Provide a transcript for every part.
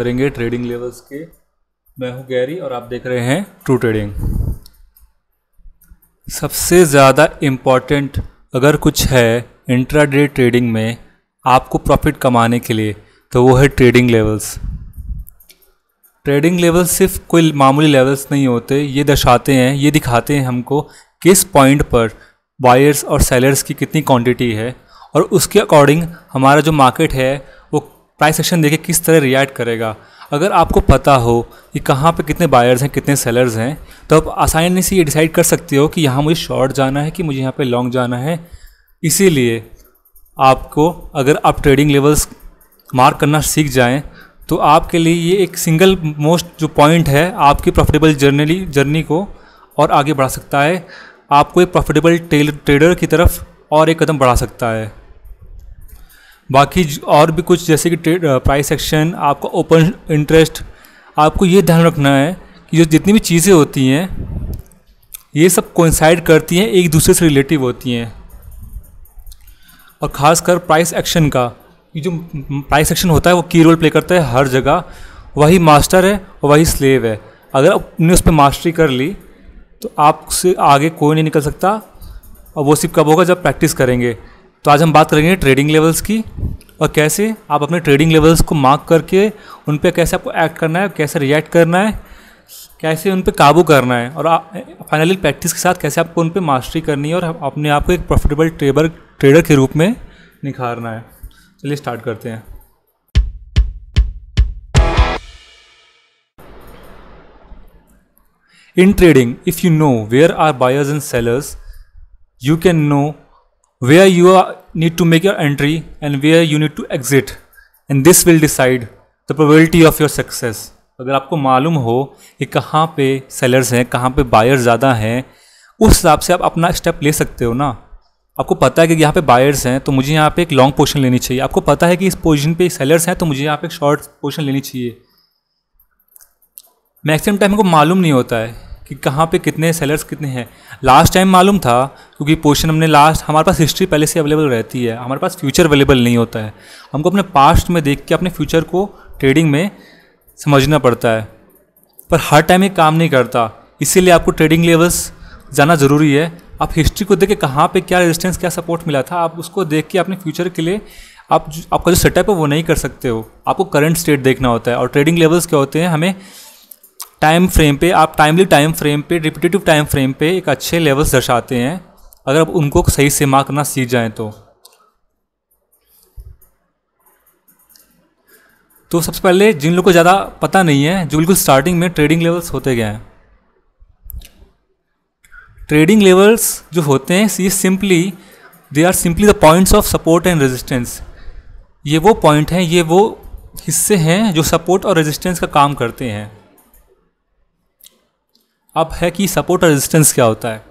करेंगे trading levels के मैं हूं गैरी और आप देख रहे हैं ट्रू ट्रेडिंग सबसे ज़्यादा इम्पॉर्टेंट अगर कुछ है इंट्राडे ट्रेडिंग में आपको प्रॉफिट कमाने के लिए तो वो है ट्रेडिंग लेवल्स ट्रेडिंग लेवल्स सिर्फ कोई मामूली लेवल्स नहीं होते ये दर्शाते हैं ये दिखाते हैं हमको किस पॉइंट पर बायर्स और सेलर्स की कितनी क्वांटिटी है और उसके अकॉर्डिंग हमारा जो मार्केट है प्राइस एक्शन देखे किस तरह रिएक्ट करेगा अगर आपको पता हो कि कहाँ पे कितने बायर्स हैं कितने सेलर्स हैं तो आप आसानी से ये डिसाइड कर सकते हो कि यहाँ मुझे शॉर्ट जाना है कि मुझे यहाँ पे लॉन्ग जाना है इसीलिए आपको अगर आप ट्रेडिंग लेवल्स मार्क करना सीख जाएं तो आपके लिए ये एक सिंगल मोस्ट जो पॉइंट है आपकी प्रॉफिटेबल जर्नली जर्नी को और आगे बढ़ा सकता है आपको एक प्रॉफिटेबल ट्रेडर की तरफ और एक कदम बढ़ा सकता है बाकी और भी कुछ जैसे कि प्राइस एक्शन आपका ओपन इंटरेस्ट आपको ये ध्यान रखना है कि जो जितनी भी चीज़ें होती हैं ये सब कोइंसाइड करती हैं एक दूसरे से रिलेटिव होती हैं और ख़ासकर प्राइस एक्शन का ये जो प्राइस एक्शन होता है वो की रोल प्ले करता है हर जगह वही मास्टर है और वही स्लेव है अगर आपने उस पर मास्टरी कर ली तो आपसे आगे कोई नहीं निकल सकता और वो सिर्फ कब होगा जब प्रैक्टिस करेंगे तो आज हम बात करेंगे ट्रेडिंग लेवल्स की और कैसे आप अपने ट्रेडिंग लेवल्स को मार्क करके उन पर कैसे आपको एक्ट करना है कैसे रिएक्ट करना है कैसे उन पर काबू करना है और फाइनली प्रैक्टिस के साथ कैसे आपको उन पर मास्टरी करनी है और अपने आप को एक प्रॉफिटेबल ट्रेबर ट्रेडर के रूप में निखारना है चलिए स्टार्ट करते हैं in trading if you know where are buyers and sellers you can know where you are, need to make your entry and where you need to exit and this will decide the probability of your success अगर आपको मालूम हो कि कहाँ पे sellers हैं कहाँ पे बायर्स ज़्यादा हैं उस हिसाब से आप अपना स्टेप ले सकते हो ना आपको पता है कि यहाँ पे बायर्स हैं तो मुझे यहाँ पे एक लॉन्ग पोजीशन लेनी चाहिए आपको पता है कि इस पोजीशन पे सेलर्स हैं तो मुझे यहाँ पे एक शॉर्ट पोजीशन लेनी चाहिए मैक्सिमम टाइम को मालूम नहीं होता है कि कहाँ पे कितने सेलर्स कितने हैं लास्ट टाइम मालूम था क्योंकि पोजिशन हमने लास्ट हमारे पास हिस्ट्री पहले से अवेलेबल रहती है हमारे पास फ्यूचर अवेलेबल नहीं होता है हमको अपने पास्ट में देख के अपने फ्यूचर को ट्रेडिंग में समझना पड़ता है पर हर टाइम ये काम नहीं करता इसीलिए आपको ट्रेडिंग लेवल्स जाना ज़रूरी है आप हिस्ट्री को देख के कहाँ पर क्या रेजिस्टेंस क्या सपोर्ट मिला था आप उसको देख के अपने फ्यूचर के लिए आप आपका जो सेटअप है वो नहीं कर सकते हो आपको करंट स्टेट देखना होता है और ट्रेडिंग लेवल्स क्या होते हैं हमें टाइम फ्रेम पे आप टाइमली टाइम फ्रेम पे रिपीटेटिव टाइम फ्रेम पे एक अच्छे लेवल्स दर्शाते हैं अगर आप उनको सही से मार्क करना सीख जाएं तो तो सबसे पहले जिन लोग को ज़्यादा पता नहीं है जो बिल्कुल स्टार्टिंग में ट्रेडिंग लेवल्स होते गए हैं ट्रेडिंग लेवल्स जो होते हैं see simply they are simply the points of support and resistance ये वो पॉइंट हैं ये वो हिस्से हैं जो सपोर्ट और रेजिस्टेंस का काम करते हैं अब है कि सपोर्ट और रेजिस्टेंस क्या होता है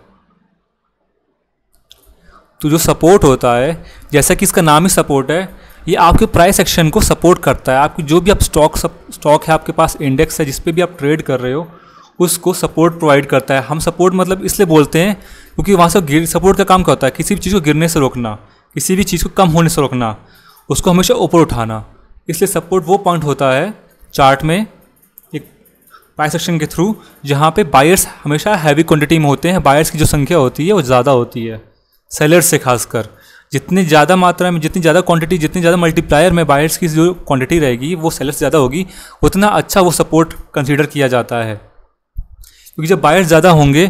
तो जो सपोर्ट होता है जैसा कि इसका नाम ही सपोर्ट है ये आपके प्राइस एक्शन को सपोर्ट करता है आपकी जो भी आप स्टॉक स्टॉक है आपके पास इंडेक्स है जिस भी आप ट्रेड कर रहे हो उसको सपोर्ट प्रोवाइड करता है हम सपोर्ट मतलब इसलिए बोलते हैं क्योंकि वहाँ से गिर सपोर्ट का काम क्या होता है किसी भी चीज़ को गिरने से रोकना किसी भी चीज़ को कम होने से रोकना उसको हमेशा ऊपर उठाना इसलिए सपोर्ट वो पॉइंट होता है चार्ट में प्राइस एक्शन के थ्रू जहाँ पे बायर्स हमेशा हैवी क्वांटिटी में होते हैं बायर्स की जो संख्या होती है वो ज़्यादा होती है सेलर्स से खासकर जितनी ज़्यादा मात्रा में जितनी ज़्यादा क्वांटिटी जितनी ज़्यादा मल्टीप्लायर में बायर्स की जो क्वांटिटी रहेगी वो सेलर से ज़्यादा होगी उतना अच्छा वो सपोर्ट कंसिडर किया जाता है क्योंकि जब बायर्स ज़्यादा होंगे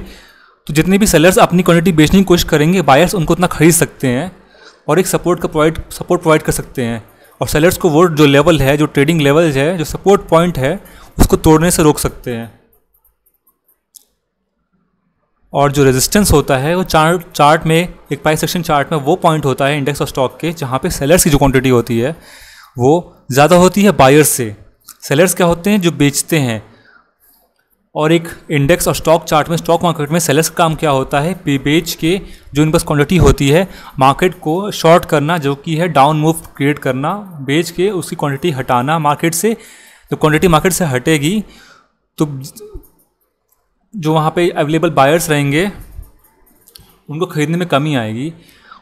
तो जितने भी सेलर्स अपनी क्वांटिटी बेचने की कोशिश करेंगे बायर्स उनको उतना खरीद सकते हैं और एक सपोर्ट का प्रोवाइड सपोर्ट प्रोवाइड कर सकते हैं और सेलर्स को वो जो लेवल है जो ट्रेडिंग लेवल है जो सपोर्ट पॉइंट है उसको तोड़ने से रोक सकते हैं और जो रेजिस्टेंस होता है वो चार्ट चार्ट में एक प्राइस सेक्शन चार्ट में वो पॉइंट होता है इंडेक्स ऑफ स्टॉक के जहाँ पे सेलर्स की जो क्वांटिटी होती है वो ज़्यादा होती है बायर्स से सेलर्स क्या होते हैं जो बेचते हैं और एक इंडेक्स और स्टॉक चार्ट में स्टॉक मार्केट में सेलर्स का काम क्या होता है पे बेच के जो इनके पास क्वांटिटी होती है मार्केट को शॉर्ट करना जो कि है डाउन मूव क्रिएट करना बेच के उसकी क्वांटिटी हटाना मार्केट से जब क्वांटिटी मार्केट से हटेगी तो जो वहाँ पे अवेलेबल बायर्स रहेंगे उनको ख़रीदने में कमी आएगी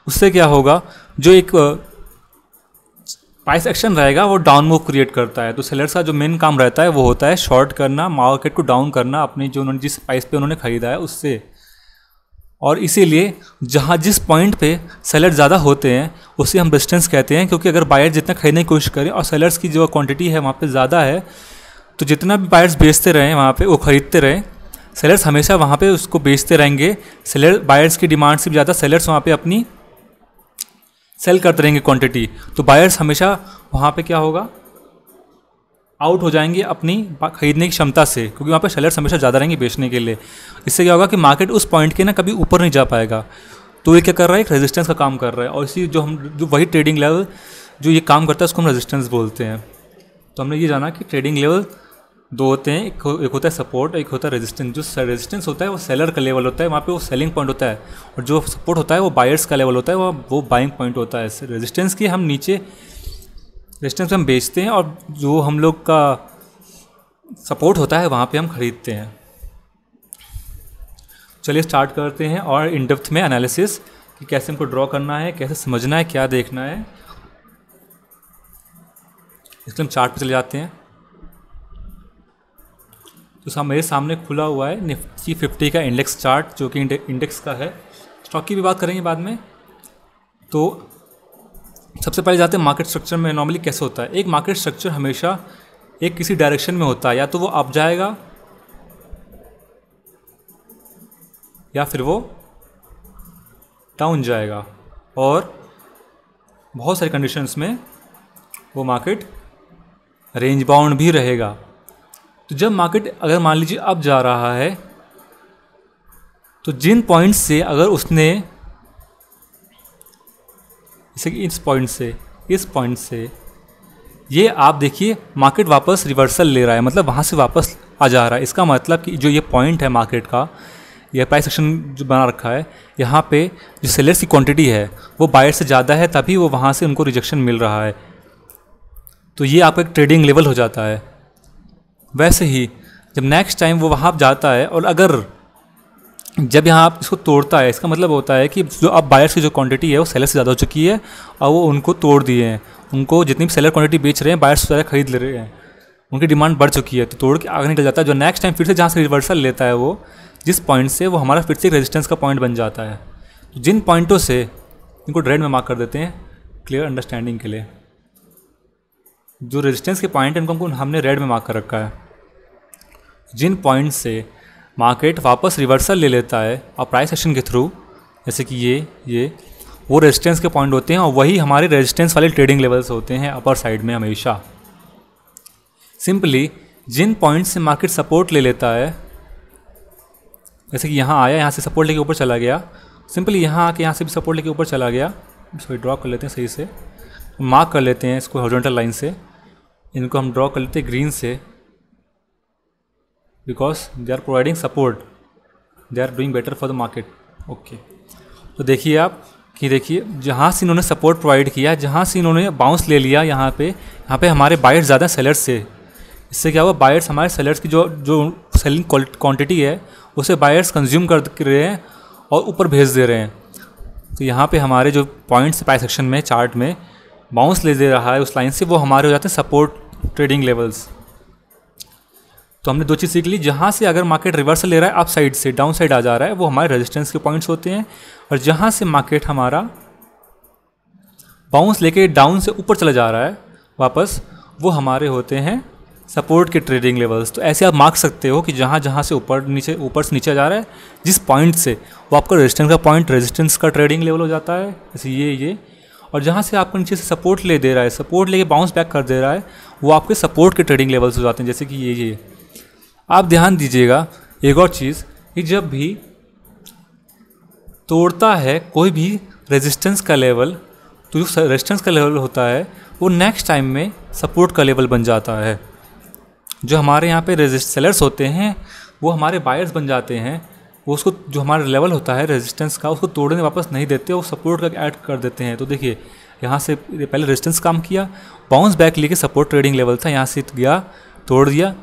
उससे क्या होगा जो एक प्राइस एक्शन रहेगा वो डाउन मूव क्रिएट करता है तो सेलर्स का जो मेन काम रहता है वो होता है शॉर्ट करना मार्केट को डाउन करना अपनी जो उन्होंने जिस प्राइस पे उन्होंने ख़रीदा है उससे और इसीलिए जहाँ जिस पॉइंट पे सेलर ज़्यादा होते हैं उसे हम रेजिस्टेंस कहते हैं क्योंकि अगर बायर जितना खरीदने की कोशिश करें और सेलर्स की जो क्वांटिटी है वहाँ पे ज़्यादा है तो जितना भी बायर्स बेचते रहें वहाँ पे वो ख़रीदते रहें सेलर्स हमेशा वहाँ पे उसको बेचते रहेंगे सेलर बायर्स की डिमांड से भी ज़्यादा सेलर्स वहाँ पर अपनी सेल करते रहेंगे क्वान्टिटी तो बायर्स हमेशा वहाँ पर क्या होगा आउट हो जाएंगे अपनी खरीदने की क्षमता से क्योंकि वहाँ पर सेलर्स हमेशा ज़्यादा रहेंगे बेचने के लिए इससे क्या होगा कि मार्केट उस पॉइंट के ना कभी ऊपर नहीं जा पाएगा तो ये क्या कर रहा है एक रेजिस्टेंस का काम कर रहा है और इसी जो हम जो वही ट्रेडिंग लेवल जो ये काम करता है उसको हम रेजिस्टेंस बोलते हैं तो हमने ये जाना कि ट्रेडिंग लेवल दो होते हैं एक, एक होता है सपोर्ट एक होता है रेजिस्टेंस जो रेजिस्टेंस होता है वो सेलर का लेवल होता है वहाँ पे वो सेलिंग पॉइंट होता है और जो सपोर्ट होता है वो बायर्स का लेवल होता है वो वो बाइंग पॉइंट होता है रेजिस्टेंस की हम नीचे रेस्टोरेंट हम बेचते हैं और जो हम लोग का सपोर्ट होता है वहाँ पे हम ख़रीदते हैं चलिए स्टार्ट करते हैं और इन डेप्थ में एनालिसिस कि कैसे हमको ड्रॉ करना है कैसे समझना है क्या देखना है इसलिए हम चार्ट पे चले जाते हैं तो मेरे सामने खुला हुआ है निफ्टी फिफ्टी का इंडेक्स चार्ट जो कि इंडेक्स का है स्टॉक की भी बात करेंगे बाद में तो सबसे पहले जाते हैं मार्केट स्ट्रक्चर में नॉर्मली कैसे होता है एक मार्केट स्ट्रक्चर हमेशा एक किसी डायरेक्शन में होता है या तो वो अप जाएगा या फिर वो डाउन जाएगा और बहुत सारी कंडीशंस में वो मार्केट रेंज बाउंड भी रहेगा तो जब मार्केट अगर मान लीजिए अब जा रहा है तो जिन पॉइंट्स से अगर उसने जैसे कि इस पॉइंट से इस पॉइंट से ये आप देखिए मार्केट वापस रिवर्सल ले रहा है मतलब वहाँ से वापस आ जा रहा है इसका मतलब कि जो ये पॉइंट है मार्केट का यह प्राइस सेक्शन जो बना रखा है यहाँ पे जो सेलर्स की क्वांटिटी है वो बायर से ज़्यादा है तभी वो वहाँ से उनको रिजेक्शन मिल रहा है तो ये आपका एक ट्रेडिंग लेवल हो जाता है वैसे ही जब नेक्स्ट टाइम वो वहाँ जाता है और अगर जब यहाँ आप इसको तोड़ता है इसका मतलब होता है कि जो अब बायर्स की जो क्वांटिटी है वो सेलर से ज़्यादा हो चुकी है और वो उनको तोड़ दिए हैं उनको जितनी भी सेलर क्वांटिटी बेच रहे हैं बायर्स से ज़्यादा खरीद ले रहे हैं उनकी डिमांड बढ़ चुकी है तो तोड़ के आगे निकल जाता है जो नेक्स्ट टाइम फिर से जहाँ से रिवर्सल लेता है वो जिस पॉइंट से वो हमारा फिर से रेजिस्टेंस का पॉइंट बन जाता है तो जिन पॉइंटों से इनको रेड में मार्क कर देते हैं क्लियर अंडरस्टैंडिंग के लिए जो रेजिस्टेंस के पॉइंट हैं उनको हमने रेड में मार्क कर रखा है जिन पॉइंट से मार्केट वापस रिवर्सल ले लेता है और प्राइस एक्शन के थ्रू जैसे कि ये ये वो रेजिस्टेंस के पॉइंट होते हैं और वही हमारे रेजिस्टेंस वाले ट्रेडिंग लेवल्स होते हैं अपर साइड में हमेशा सिंपली जिन पॉइंट से मार्केट सपोर्ट ले लेता है जैसे कि यहाँ आया यहाँ से सपोर्ट लेके ऊपर चला गया सिंपली यहाँ आके यहाँ से भी सपोर्ट लेके ऊपर चला गया सॉरी ड्रॉ कर लेते हैं सही से मार्क कर लेते हैं इसको हॉर्जोंटल लाइन से इनको हम ड्रॉ कर लेते हैं ग्रीन से because they are providing support they are doing better for the market okay तो देखिए आप कि देखिए जहाँ से इन्होंने सपोर्ट प्रोवाइड किया जहाँ से इन्होंने बाउंस ले लिया यहाँ पे यहाँ पे हमारे बायर्स ज़्यादा सेलर्स से इससे क्या हुआ बायर्स हमारे सेलर्स की जो जो सेलिंग क्वांटिटी है उसे बायर्स कंज्यूम कर रहे हैं और ऊपर भेज दे रहे हैं तो यहाँ पे हमारे जो पॉइंट्स पाई सेक्शन में चार्ट में बाउंस ले दे रहा है उस लाइन से वो हमारे हो जाते हैं सपोर्ट ट्रेडिंग लेवल्स तो हमने दो चीज़ सीख ली जहाँ से अगर मार्केट रिवर्स ले रहा है अप साइड से डाउन साइड आ जा रहा है वो हमारे रेजिस्टेंस के पॉइंट्स होते हैं और जहाँ से मार्केट हमारा बाउंस लेके डाउन से ऊपर चला जा रहा है वापस वो हमारे होते हैं सपोर्ट के ट्रेडिंग लेवल्स तो ऐसे आप मार्क सकते हो कि जहाँ जहाँ से ऊपर नीचे ऊपर से नीचे जा रहा है जिस पॉइंट से वो आपका रेजिस्टेंस का पॉइंट रेजिस्टेंस का ट्रेडिंग लेवल हो जाता है जैसे ये ये और जहाँ से आपको नीचे से सपोर्ट ले दे रहा है सपोर्ट लेके बाउंस बैक कर दे रहा है वो आपके सपोर्ट के ट्रेडिंग लेवल्स हो जाते हैं जैसे कि ये ये आप ध्यान दीजिएगा एक और चीज़ कि जब भी तोड़ता है कोई भी रेजिस्टेंस का लेवल तो जो रेजिस्टेंस का लेवल होता है वो नेक्स्ट टाइम में सपोर्ट का लेवल बन जाता है जो हमारे यहाँ पे रेजिस्ट सेलर्स होते हैं वो हमारे बायर्स बन जाते हैं वो उसको जो हमारा लेवल होता है रेजिस्टेंस का उसको तोड़ने वापस नहीं देते वो सपोर्ट का ऐड कर देते हैं तो देखिए यहाँ से पहले रेजिस्टेंस काम किया बाउंस बैक लेके सपोर्ट ट्रेडिंग लेवल था यहाँ से गया तोड़ दिया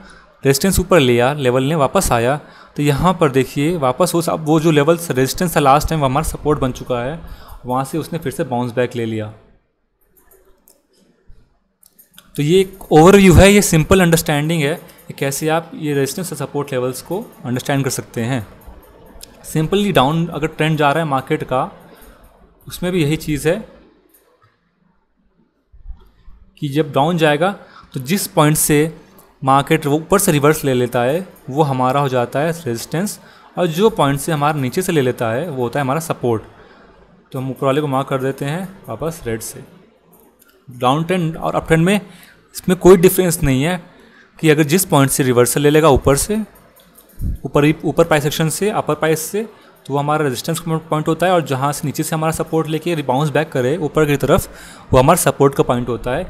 रेजिस्टेंस ऊपर लिया लेवल ने वापस आया तो यहाँ पर देखिए वापस वो अब वो जो लेवल रेजिस्टेंस था लास्ट टाइम वो हमारा सपोर्ट बन चुका है वहाँ से उसने फिर से बाउंस बैक ले लिया तो ये एक ओवरव्यू है ये सिंपल अंडरस्टैंडिंग है कि कैसे आप ये रेजिस्टेंस और सपोर्ट लेवल्स को अंडरस्टैंड कर सकते हैं सिंपली डाउन अगर ट्रेंड जा रहा है मार्केट का उसमें भी यही चीज़ है कि जब डाउन जाएगा तो जिस पॉइंट से मार्केट वो ऊपर से रिवर्स ले लेता है वो हमारा हो जाता है रेजिस्टेंस और जो पॉइंट से हमारा नीचे से ले लेता है वो होता है हमारा सपोर्ट तो हम ऊपर वाले को मार्क कर देते हैं वापस रेड से डाउन ट्रेंड और अप ट्रेंड में इसमें कोई डिफरेंस नहीं है कि अगर जिस पॉइंट से रिवर्सल ले लेगा ऊपर से ऊपर ऊपर प्राइस सेक्शन से अपर प्राइस से तो वो हमारा रेजिस्टेंस पॉइंट होता है और जहाँ से नीचे से हमारा सपोर्ट लेके बाउंस बैक करे ऊपर की तरफ वो हमारा सपोर्ट का पॉइंट होता है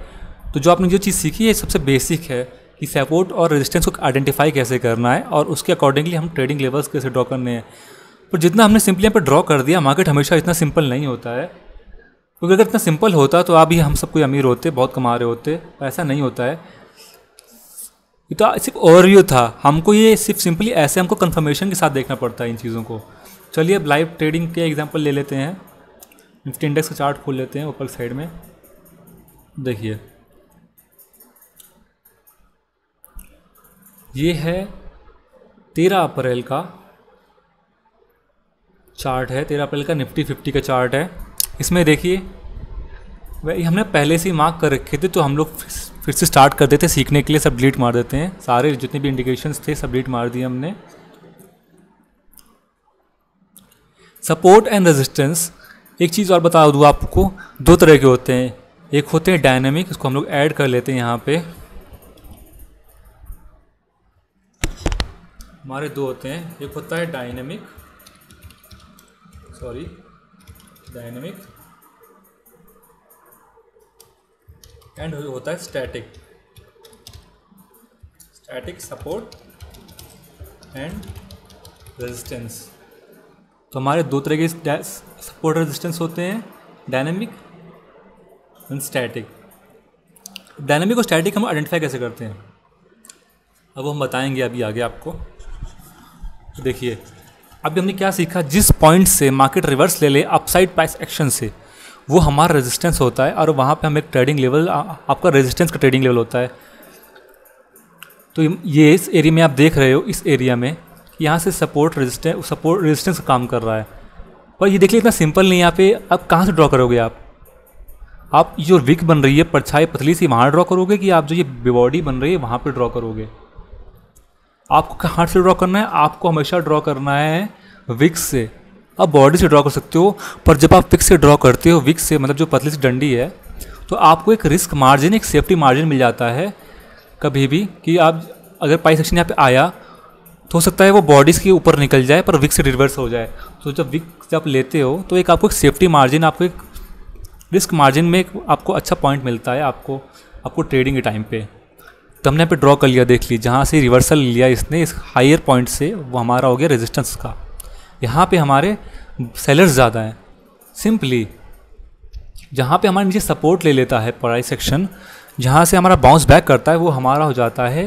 तो जो आपने जो चीज़ सीखी है सबसे बेसिक है कि सपोर्ट और रेजिस्टेंस को आइडेंटिफाई कैसे करना है और उसके अकॉर्डिंगली हम ट्रेडिंग लेवल्स कैसे ड्रॉ करने हैं पर जितना हमने सिंपली यहाँ पर ड्रॉ कर दिया मार्केट हमेशा इतना सिंपल नहीं होता है क्योंकि अगर इतना सिंपल होता तो आप ही हम सब कोई अमीर होते बहुत कमा रहे होते ऐसा नहीं होता है ये तो सिर्फ ओवरव्यू था हमको ये सिर्फ सिंपली ऐसे हमको कन्फर्मेशन के साथ देखना पड़ता है इन चीज़ों को चलिए अब लाइव ट्रेडिंग के एग्जांपल ले लेते हैं निफ्टी इंडेक्स का चार्ट खोल लेते हैं ऊपर साइड में देखिए ये है तेरह अप्रैल का चार्ट है तेरह अप्रैल का निफ्टी फिफ्टी का चार्ट है इसमें देखिए वही हमने पहले से ही मार्क कर रखे थे तो हम लोग फिर से स्टार्ट कर देते सीखने के लिए सब डिलीट मार देते हैं सारे जितने भी इंडिकेशंस थे सब डिलीट मार दिए हमने सपोर्ट एंड रेजिस्टेंस एक चीज़ और बता दूँ आपको दो तरह के होते हैं एक होते हैं डायनेमिक उसको हम लोग ऐड कर लेते हैं यहाँ पे हमारे दो होते हैं एक होता है डायनेमिक सॉरी डायनेमिक एंड होता है static static support and resistance तो हमारे दो तरह के सपोर्ट रेजिस्टेंस होते हैं डायनेमिक एंड स्टैटिक डायनेमिक और स्टैटिक हम आइडेंटिफाई कैसे करते हैं अब हम बताएंगे अभी आगे आपको देखिए अभी हमने क्या सीखा जिस पॉइंट से मार्केट रिवर्स ले ले अपसाइड प्राइस एक्शन से वो हमारा रेजिस्टेंस होता है और वहाँ पे हम एक ट्रेडिंग लेवल आपका रेजिस्टेंस का ट्रेडिंग लेवल होता है तो ये इस एरिया में आप देख रहे हो इस एरिया में यहाँ से सपोर्ट रेजिस्टेंस सपोर्ट रेजिस्टेंस काम कर रहा है पर ये देखिए इतना सिंपल नहीं यहाँ पे आप कहाँ से ड्रॉ करोगे आप आप जो विक बन रही है परछाई पतली सी वहाँ ड्रॉ करोगे कि आप जो ये बॉडी बन रही है वहाँ पर ड्रॉ करोगे आपको हाथ से ड्रॉ करना है आपको हमेशा ड्रॉ करना है विक्स से आप बॉडी से ड्रॉ कर सकते हो पर जब आप विक्स से ड्रॉ करते हो विक्स से मतलब जो पतली सी डंडी है तो आपको एक रिस्क मार्जिन एक सेफ्टी मार्जिन मिल जाता है कभी भी कि आप अगर पाई सेक्शन यहाँ पे आया तो हो सकता है वो बॉडीज़ के ऊपर निकल जाए पर विक से रिवर्स हो जाए तो जब विक जब आप लेते हो तो एक आपको एक सेफ्टी मार्जिन आपको एक रिस्क मार्जिन में एक आपको अच्छा पॉइंट मिलता है आपको आपको ट्रेडिंग के टाइम पे तो हमने पे ड्रॉ कर लिया देख लीजिए जहाँ से रिवर्सल लिया इसने इस हायर पॉइंट से वो हमारा हो गया रेजिस्टेंस का यहाँ पे हमारे सेलर्स ज़्यादा हैं सिंपली जहाँ पे हमारे नीचे सपोर्ट ले लेता है प्राइस सेक्शन जहाँ से हमारा बाउंस बैक करता है वो हमारा हो जाता है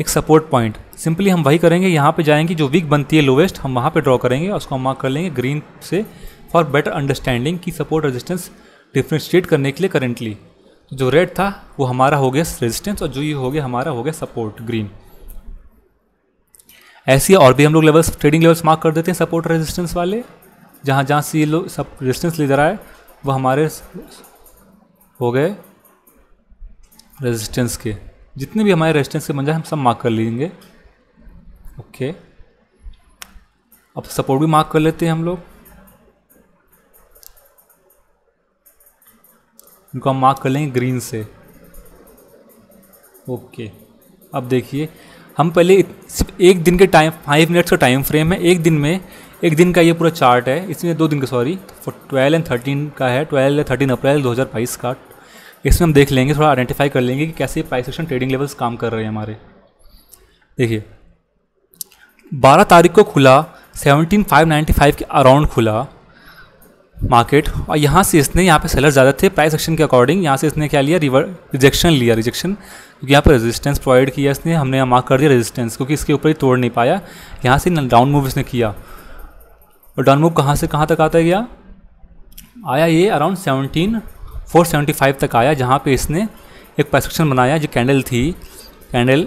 एक सपोर्ट पॉइंट सिंपली हम वही करेंगे यहाँ पे जाएंगे जो वीक बनती है लोवेस्ट हम वहाँ पे ड्रॉ करेंगे और उसको हम मार्क कर लेंगे ग्रीन से फॉर बेटर अंडरस्टैंडिंग की सपोर्ट रेजिस्टेंस डिफ्रेंशिएट करने के लिए करेंटली जो रेड था वो हमारा हो गया रेजिस्टेंस और जो ये हो गया हमारा हो गया सपोर्ट ग्रीन ऐसे और भी हम लोग लेवल्स ट्रेडिंग लेवल्स मार्क कर देते हैं सपोर्ट रेजिस्टेंस वाले जहाँ जहाँ से ये लोग सब रेजिस्टेंस ले जा रहा है वह हमारे हो गए रेजिस्टेंस के जितने भी हमारे रेजिस्टेंस के बन जाए हम सब मार्क कर लेंगे ओके अब सपोर्ट भी मार्क कर लेते हैं हम लोग इनको हम मार्क कर लेंगे ग्रीन से ओके अब देखिए हम पहले सिर्फ एक दिन के टाइम फाइव मिनट्स का टाइम फ्रेम है एक दिन में एक दिन का ये पूरा चार्ट है इसमें दो दिन का सॉरी ट्वेल्व एंड थर्टीन का है ट्वेल्व या थर्टीन अप्रैल बाईस का इसमें हम देख लेंगे थोड़ा आइडेंटिफाई कर लेंगे कि कैसे प्राइस एक्शन ट्रेडिंग लेवल्स काम कर रहे हैं हमारे देखिए 12 तारीख को खुला 17595 के अराउंड खुला मार्केट और यहाँ से इसने यहाँ पे सेलर ज़्यादा थे प्राइस एक्शन के अकॉर्डिंग यहाँ से इसने क्या लिया रिवर रिजेक्शन लिया रिजेक्शन क्योंकि यहाँ पर रेजिस्टेंस प्रोवाइड किया इसने हमने यहाँ मार्क कर दिया रेजिस्टेंस क्योंकि इसके ऊपर ही तोड़ नहीं पाया यहाँ से डाउन मूव इसने किया और डाउन मूव कहाँ से कहाँ तक आता गया आया ये around seventeen four seventy five तक आया जहाँ पर इसने एक परसेक्शन बनाया जो कैंडल थी कैंडल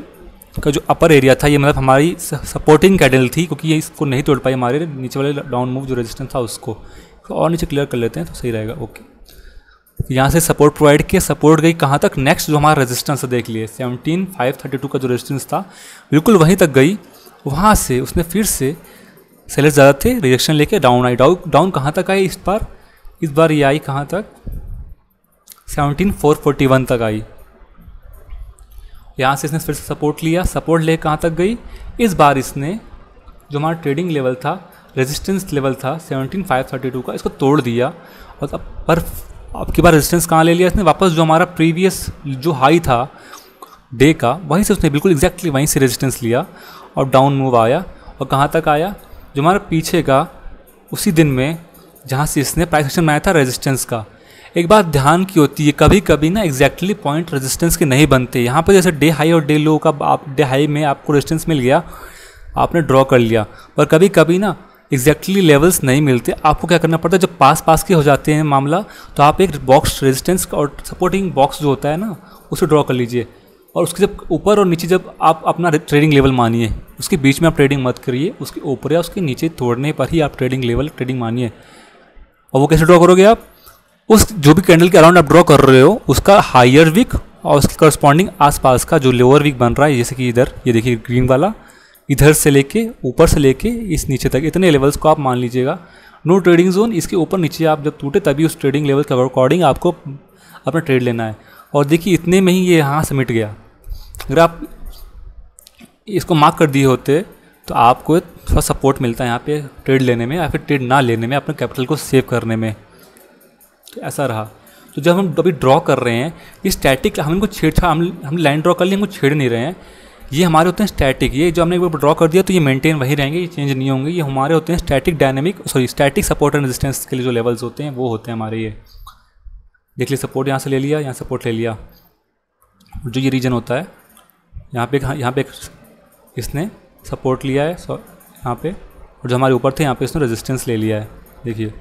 का जो अपर एरिया था ये मतलब हमारी सपोर्टिंग कैंडल थी क्योंकि ये इसको नहीं तोड़ पाई हमारे नीचे वाले डाउन मूव जो रेजिस्टेंस था उसको तो और नीचे क्लियर कर लेते हैं तो सही रहेगा ओके यहाँ से सपोर्ट प्रोवाइड किया सपोर्ट गई कहाँ तक नेक्स्ट जो हमारा रेजिस्टेंस है देख लिए सेवनटीन फाइव थर्टी टू का जो रेजिस्टेंस था बिल्कुल वहीं तक गई वहाँ से उसने फिर से सेलर्स ज़्यादा थे रिजेक्शन लेके डाउन आई डाउन डाउन कहाँ तक आई इस बार इस बार ये आई कहाँ तक सेवनटीन फोर फोर्टी वन तक आई यहाँ से इसने फिर से सपोर्ट लिया सपोर्ट ले कहाँ तक गई इस बार इसने जो हमारा ट्रेडिंग लेवल था रेजिस्टेंस लेवल था 17532 का इसको तोड़ दिया और अब पर अब की बार रेजिस्टेंस कहाँ ले लिया इसने वापस जो हमारा प्रीवियस जो हाई था डे का वहीं से उसने बिल्कुल एग्जैक्टली वहीं से रेजिस्टेंस लिया और डाउन मूव आया और कहाँ तक आया जो हमारा पीछे का उसी दिन में जहाँ से इसने प्राइस एक्शन बनाया था रेजिस्टेंस का एक बात ध्यान की होती है कभी कभी ना एग्जैक्टली पॉइंट रेजिस्टेंस के नहीं बनते यहाँ पर जैसे डे हाई और डे लो का आप डे हाई में आपको रेजिस्टेंस मिल गया आपने ड्रॉ कर लिया पर कभी कभी ना एग्जैक्टली लेवल्स नहीं मिलते आपको क्या करना पड़ता है जब पास पास के हो जाते हैं मामला तो आप एक बॉक्स रेजिस्टेंस और सपोर्टिंग बॉक्स जो होता है ना उसे ड्रॉ कर लीजिए और उसके जब ऊपर और नीचे जब आप अपना ट्रेडिंग लेवल मानिए उसके बीच में आप ट्रेडिंग मत करिए उसके ऊपर या उसके नीचे तोड़ने पर ही आप ट्रेडिंग लेवल ट्रेडिंग मानिए और वो कैसे ड्रॉ करोगे आप उस जो भी कैंडल के अराउंड आप ड्रॉ कर रहे हो उसका हायर विक और उसके करस्पॉन्डिंग आसपास का जो लोअर विक बन रहा है जैसे कि इधर ये देखिए ग्रीन वाला इधर से लेके ऊपर से लेके इस नीचे तक इतने लेवल्स को आप मान लीजिएगा नो ट्रेडिंग जोन इसके ऊपर नीचे आप जब टूटे तभी उस ट्रेडिंग लेवल के अकॉर्डिंग आपको अपना ट्रेड लेना है और देखिए इतने में ही ये यहाँ मिट गया अगर आप इसको मार्क कर दिए होते तो आपको थोड़ा सपोर्ट मिलता है यहाँ पे ट्रेड लेने में या फिर ट्रेड ना लेने में अपने कैपिटल को सेव करने में तो ऐसा रहा तो जब हम अभी ड्रॉ कर रहे हैं ये स्टैटिक हम इनको छेड़छाड़ हम हम लाइन ड्रॉ कर लिए हमको छेड़ नहीं रहे हैं ये हमारे होते हैं स्टैटिक ये जो हमने एक बार ड्रॉ कर दिया तो ये मेंटेन वही रहेंगे ये चेंज नहीं होंगे ये हमारे होते हैं static dynamic sorry static support and resistance के लिए जो लेवल्स होते हैं वो होते हैं हमारे ये देख लिए सपोर्ट यहाँ से ले लिया यहाँ सपोर्ट ले लिया जो ये रीजन होता है यहाँ पे यहाँ पे इसने सपोर्ट लिया है सो यहाँ पे और जो हमारे ऊपर थे यहाँ पे इसने रेजिस्टेंस ले लिया है देखिए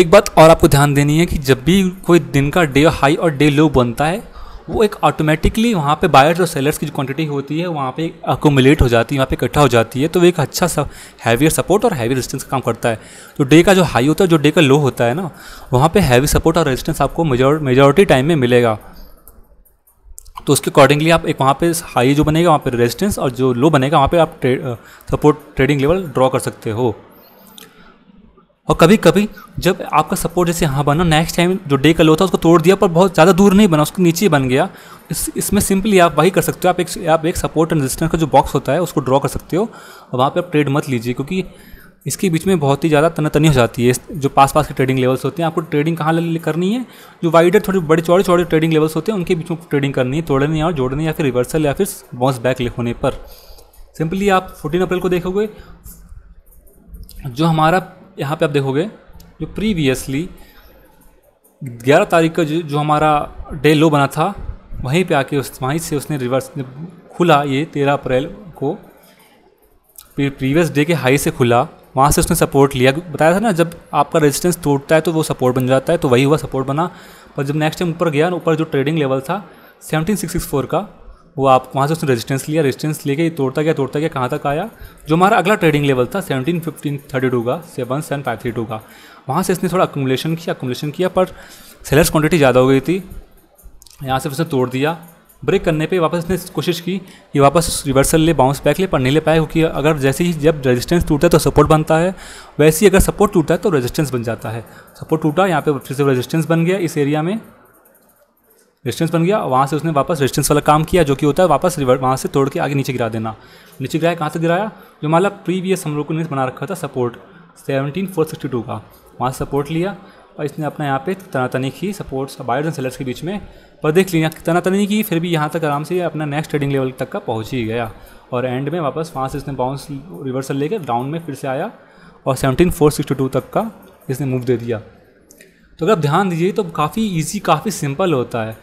एक बात और आपको ध्यान देनी है कि जब भी कोई दिन का डे हाई और डे लो बनता है वो एक ऑटोमेटिकली वहाँ पे बायर्स और सेलर्स की जो क्वांटिटी होती है वहाँ पे अकोमोलेट हो जाती है वहाँ पे इकट्ठा हो जाती है तो वो एक अच्छा सा हैवियर सपोर्ट और हैवी रेजिस्टेंस का काम करता है जो डे का जो हाई होता है जो डे का लो होता है ना वहाँ पे हैवी सपोर्ट और रेजिस्टेंस आपको मेजोरिटी टाइम में मिलेगा तो उसके अकॉर्डिंगली आप एक वहाँ पे हाई जो बनेगा वहाँ पे रेजिस्टेंस और जो लो बनेगा वहाँ पे आप सपोर्ट ट्रेडिंग लेवल ड्रॉ कर सकते हो और कभी कभी जब आपका सपोर्ट जैसे यहाँ बना नेक्स्ट टाइम जो डे का लो था उसको तोड़ दिया पर बहुत ज़्यादा दूर नहीं बना उसके नीचे ही बन गया इस इसमें सिंपली आप वही कर सकते हो आप एक आप एक सपोर्ट एंड रेजिस्टेंस का जो बॉक्स होता है उसको ड्रॉ कर सकते हो और वहाँ पर आप ट्रेड मत लीजिए क्योंकि इसके बीच में बहुत ही ज़्यादा तनातनी हो जाती है जो पास पास के ट्रेडिंग लेवल्स होते हैं आपको ट्रेडिंग कहाँ करनी है जो वाइडर थोड़े बड़े चौड़े चौड़े ट्रेडिंग लेवल्स होते हैं उनके बीच में ट्रेडिंग करनी है तोड़नी और जोड़ने या फिर रिवर्सल या फिर बाउंस बैक होने पर सिंपली आप फोर्टीन अप्रैल को देखोगे जो हमारा यहाँ पे आप देखोगे जो प्रीवियसली 11 तारीख का जो हमारा डे लो बना था वहीं पे आके उस वहीं से उसने रिवर्स खुला ये 13 अप्रैल को प्रीवियस डे के हाई से खुला वहाँ से उसने सपोर्ट लिया बताया था ना जब आपका रेजिस्टेंस टूटता है तो वो सपोर्ट बन जाता है तो वही हुआ सपोर्ट बना पर जब नेक्स्ट टाइम ऊपर गया ऊपर जो ट्रेडिंग लेवल था फोर का वो आप वहाँ से उसने रेजिस्टेंस लिया रेजिस्टेंस लेके तोड़ता गया तोड़ता गया कहाँ तक आया जो हमारा अगला ट्रेडिंग लेवल था सेवनटीन फिफ्टीन थर्टी टू का seven seven five three two का वहाँ से इसने थोड़ा अकोमोलेशन किया अकोमोलेशन किया पर सेलर्स क्वान्टिटी ज़्यादा हो गई थी यहाँ से उसने तोड़ दिया ब्रेक करने पे वापस इसने कोशिश की कि वापस रिवर्सल ले बाउंस बैक ले पर नहीं ले पाया क्योंकि अगर जैसे ही जब रेजिस्टेंस टूटता है तो सपोर्ट बनता है वैसे ही अगर सपोर्ट टूटता है तो रेजिस्टेंस बन जाता है सपोर्ट टूटा यहाँ पे फिर से रेजिस्टेंस बन गया इस एरिया में रेजिस्टेंस बन गया वहाँ से उसने वापस रेजिस्टेंस वाला काम किया जो कि होता है वापस रिवर्ट वहाँ से तोड़ के आगे नीचे गिरा देना नीचे गिराया कहाँ से गिराया जो हमारा प्रीवियस हम लोग ने बना रखा था support seventeen four sixty two का वहाँ से सपोर्ट लिया और इसने अपना यहाँ पे तनातनी की सपोर्ट्स बायर्स एंड सेलर्स के बीच में पर देख लिया तनातनी की फिर भी यहाँ तक आराम से अपना नेक्स्ट ट्रेडिंग लेवल तक का पहुँच ही गया और एंड में वापस वहाँ से इसने बाउंस रिवर्सल लेकर डाउन में फिर से आया और सेवनटीन फोर सिक्सटी टू तक का इसने मूव दे दिया तो अगर आप ध्यान दीजिए तो काफ़ी ईजी काफ़ी सिंपल होता है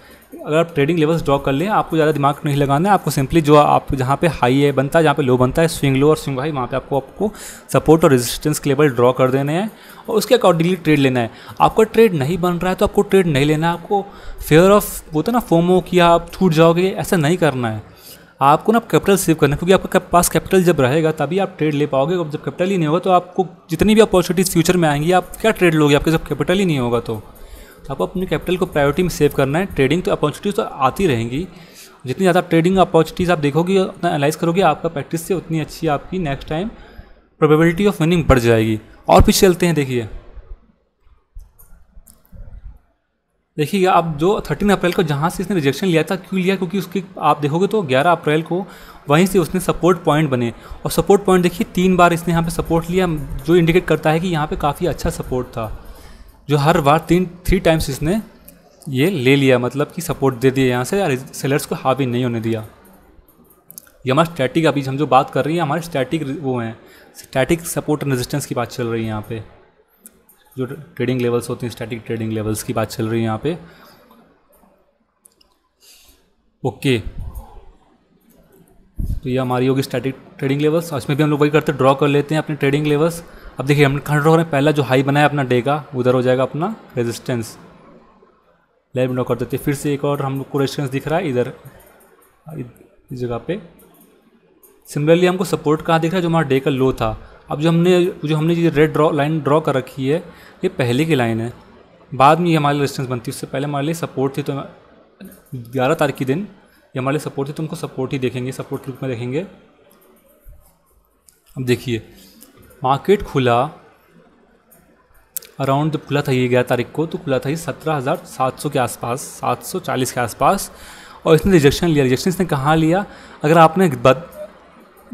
अगर आप ट्रेडिंग लेवल्स ड्रॉ कर लें आपको ज़्यादा दिमाग नहीं लगाना है आपको सिंपली जो आप जहाँ पे हाई है बनता है जहाँ पे लो बनता है स्विंग लो और स्विंग हाई वहाँ पे आपको आपको सपोर्ट और रेजिस्टेंस के लेवल ड्रॉ कर देने हैं और उसके अकॉर्डिंगली ट्रेड लेना है आपका ट्रेड नहीं बन रहा है तो आपको ट्रेड नहीं लेना है आपको फेयर ऑफ बोलते ना फोमो कि आप छूट जाओगे ऐसा नहीं करना है आपको ना कैपिटल सेव करना है क्योंकि आपके पास कैपिटल जब रहेगा तभी आप ट्रेड ले पाओगे जब कैपिटल ही नहीं होगा तो आपको जितनी भी अपॉर्चुनिटीज़ फ्यूचर में आएंगी आप क्या ट्रेड लोगे आपके जब कैपिटल ही नहीं होगा तो आपको अपनी कैपिटल को प्रायोरिटी में सेव करना है ट्रेडिंग तो अपॉर्चुनिटीज़ तो आती रहेंगी जितनी ज़्यादा ट्रेडिंग अपॉर्चुनिटीज़ आप देखोगे उतना एनालाइज करोगे आपका प्रैक्टिस से उतनी अच्छी आपकी next time probability of winning बढ़ जाएगी और पीछे चलते हैं देखिए देखिए आप जो 13 अप्रैल को जहाँ से इसने रिजेक्शन लिया था क्यों लिया क्योंकि उसकी आप देखोगे तो 11 अप्रैल को वहीं से उसने सपोर्ट पॉइंट बने और सपोर्ट पॉइंट देखिए तीन बार इसने यहाँ पे सपोर्ट लिया जो इंडिकेट करता है कि यहाँ पे काफ़ी अच्छा सपोर्ट था जो हर बार तीन थ्री टाइम्स इसने ये ले लिया मतलब कि सपोर्ट दे दिया यहाँ से और सेलर्स को हावी नहीं होने दिया ये हमारा स्टैटिक अभी हम जो बात कर रही है हमारे स्टैटिक वो हैं स्टैटिक सपोर्ट एंड रेजिस्टेंस की बात चल रही है यहाँ पे जो ट्रेडिंग लेवल्स होते हैं स्टैटिक ट्रेडिंग लेवल्स की बात चल रही है यहाँ पे ओके तो ये हमारी होगी स्टैटिक ट्रेडिंग लेवल्स और इसमें भी हम लोग वही करते हैं ड्रॉ कर लेते हैं अपने ट्रेडिंग लेवल्स अब देखिए हम कंट्रोल करें पहला जो हाई बनाया है अपना डे का उधर हो जाएगा अपना रेजिस्टेंस लेफ्ट विंडो कर देते फिर से एक और हम लोग को रेजिस्टेंस दिख रहा है इधर इस जगह पे सिमिलरली हमको सपोर्ट कहाँ दिख रहा है जो हमारा डे का लो था अब जो हमने जो हमने ये रेड ड्रॉ लाइन ड्रॉ कर रखी है ये पहले की लाइन है बाद में ये हमारे लिए रेजिस्टेंस बनती है उससे पहले हमारे लिए सपोर्ट थी तो ग्यारह तारीख के दिन ये हमारे लिए सपोर्ट थी तो हमको सपोर्ट ही देखेंगे सपोर्ट के रूप में देखेंगे अब देखिए मार्केट खुला अराउंड जब खुला था ये ग्यारह तारीख को तो खुला था ये सत्रह हज़ार सात सौ के आसपास सात सौ चालीस के आसपास और इसने रिजेक्शन लिया रिजेक्शन इसने कहाँ लिया अगर आपने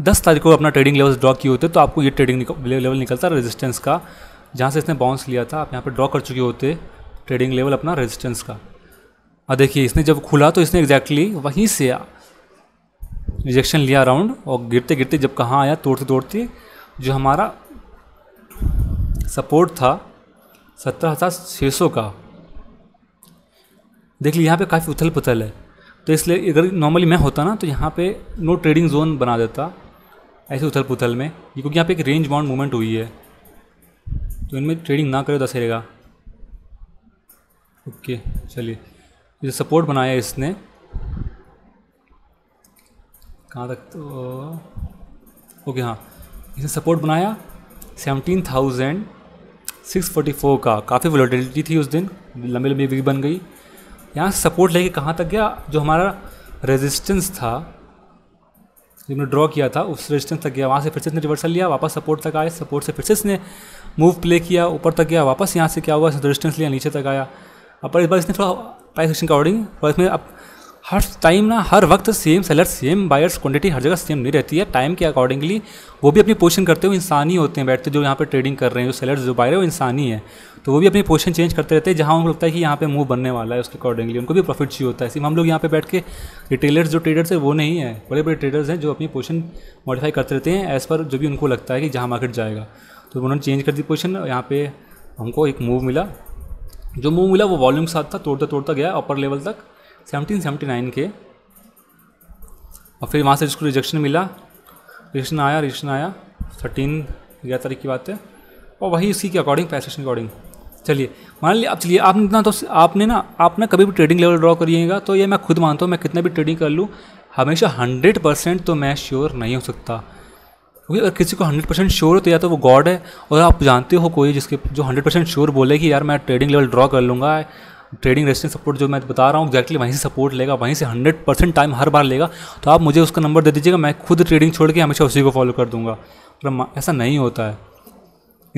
दस तारीख को अपना ट्रेडिंग लेवल ड्रॉ किए होते तो आपको ये ट्रेडिंग निक, लेवल निकलता रेजिस्टेंस का जहाँ से इसने बाउंस लिया था आप यहाँ पर ड्रॉ कर चुके होते ट्रेडिंग लेवल अपना रेजिस्टेंस का और देखिए इसने जब खुला तो इसने एग्जैक्टली वहीं से रिजेक्शन लिया अराउंड और गिरते गिरते जब कहाँ आया तोड़ते तोड़ते जो हमारा सपोर्ट था सत्रह हज़ार छः सौ का देख लीजिए यहाँ पे काफ़ी उथल पुथल है तो इसलिए अगर नॉर्मली मैं होता ना तो यहाँ पे नो ट्रेडिंग जोन बना देता ऐसे उथल पुथल में क्योंकि यहाँ पे एक रेंज बाउंड मूवमेंट हुई है तो इनमें ट्रेडिंग ना करे तो अच्छा ओके चलिए ये सपोर्ट बनाया इसने कहाँ तक तो ओके हाँ इसे सपोर्ट बनाया seventeen thousand six forty four का काफ़ी वोलेटिलिटी थी उस दिन लंबी लंबी वीक बन गई यहाँ से सपोर्ट लेके कहाँ तक गया जो हमारा रेजिस्टेंस था जिन्होंने ड्रॉ किया था उस रेजिस्टेंस तक गया वहाँ से फिर से इसने रिवर्सल लिया वापस सपोर्ट तक आए सपोर्ट से फिर से इसने मूव प्ले किया ऊपर तक गया वापस यहाँ से क्या हुआ रेजिस्टेंस लिया नीचे तक आया अब पर इस बार इसने थोड़ा प्राइस एक्शन का अकॉर्डिंग थोड़ा इसमें अब हर टाइम ना हर वक्त same seller same buyers quantity हर जगह सेम नहीं रहती है टाइम के अकॉर्डिंगली वो भी अपनी पोजीशन करते हुए इंसान ही होते हैं बैठते जो यहाँ पर ट्रेडिंग कर रहे हैं जो सेलर जो बायर है वो इंसान ही है तो वो भी अपनी पोजीशन चेंज करते रहते हैं जहाँ उनको लगता है कि यहाँ पे मूव बनने वाला है उसके अकॉर्डिंगली उनको भी प्रॉफिट चाहिए होता है सिर्फ हम लोग यहाँ पे बैठ के रिटेलर्स जो ट्रेडर्स है वो नहीं है बड़े बड़े ट्रेडर्स हैं जो अपनी पोजीशन मॉडिफाई करते रहते हैं एज़ पर जो भी उनको लगता है कि जहाँ मार्केट जाएगा तो उन्होंने चेंज कर दी पोजिशन यहाँ पर हमको एक मूव मिला जो मूव मिला वो वॉल्यूम के साथ था तोड़ता तोड़ता गया अपर लेवल तक सेवनटीन सेवेंटी नाइन के और फिर वहाँ से जिसको रिजेक्शन मिला रिजेक्शन आया रिजेक्शन आया थर्टीन ग्यारह तारीख की बात है और वही इसी के अकॉर्डिंग पैसेशन अकॉर्डिंग चलिए मान लिया अब चलिए आपने इतना तो आपने ना आप ना कभी भी ट्रेडिंग लेवल ड्रॉ करिएगा तो ये मैं खुद मानता हूँ मैं कितना भी ट्रेडिंग कर लूँ हमेशा हंड्रेड परसेंट तो मैं श्योर नहीं हो सकता क्योंकि अगर किसी को हंड्रेड परसेंट श्योर हो तो या तो वो गॉड है और आप जानते हो कोई जिसके जो हंड्रेड परसेंट श्योर बोले कि यार मैं ट्रेडिंग लेवल ड्रॉ कर लूँगा ट्रेडिंग रेस्टिंग सपोर्ट जो मैं बता रहा हूँ एक्जैक्टली वहीं से सपोर्ट लेगा वहीं से हंड्रेड परसेंट टाइम हर बार लेगा तो आप मुझे उसका नंबर दे दीजिएगा मैं खुद ट्रेडिंग छोड़ के हमेशा उसी को फॉलो कर दूंगा पर ऐसा नहीं होता है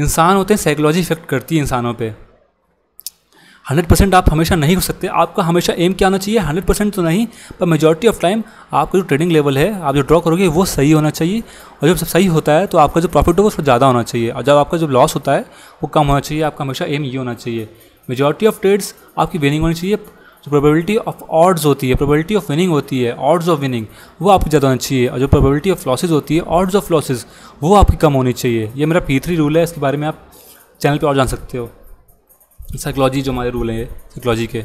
इंसान होते हैं साइकोलॉजी इफेक्ट करती है इंसानों पर हंड्रेड परसेंट आप हमेशा नहीं हो सकते आपका हमेशा एम क्या होना चाहिए हंड्रेड परसेंट तो नहीं पर मेजॉरिटी ऑफ टाइम आपका जो ट्रेडिंग लेवल है आप जो ड्रॉ करोगे वो सही होना चाहिए और जब सब सही होता है तो आपका जो प्रॉफिट होगा उसको ज़्यादा होना चाहिए और जब आपका जो लॉस होता है वो कम होना चाहिए आपका हमेशा एम ये होना चाहिए मेजॉरिटी ऑफ ट्रेड्स आपकी विनिंग होनी चाहिए जो प्रोबेबिलिटी ऑफ ऑर्ड्स होती है प्रोबेबिलिटी ऑफ विनिंग होती है ऑर्ड्स ऑफ विनिंग वो आपकी ज़्यादा होनी चाहिए और जो प्रोबेबिलिटी ऑफ लॉसेज होती है ऑर्ड्स ऑफ लॉसेज वो आपकी कम होनी चाहिए ये मेरा पी थ्री रूल है इसके बारे में आप चैनल पर और जान सकते हो साइकोलॉजी जो हमारे रूल हैं साइकोलॉजी के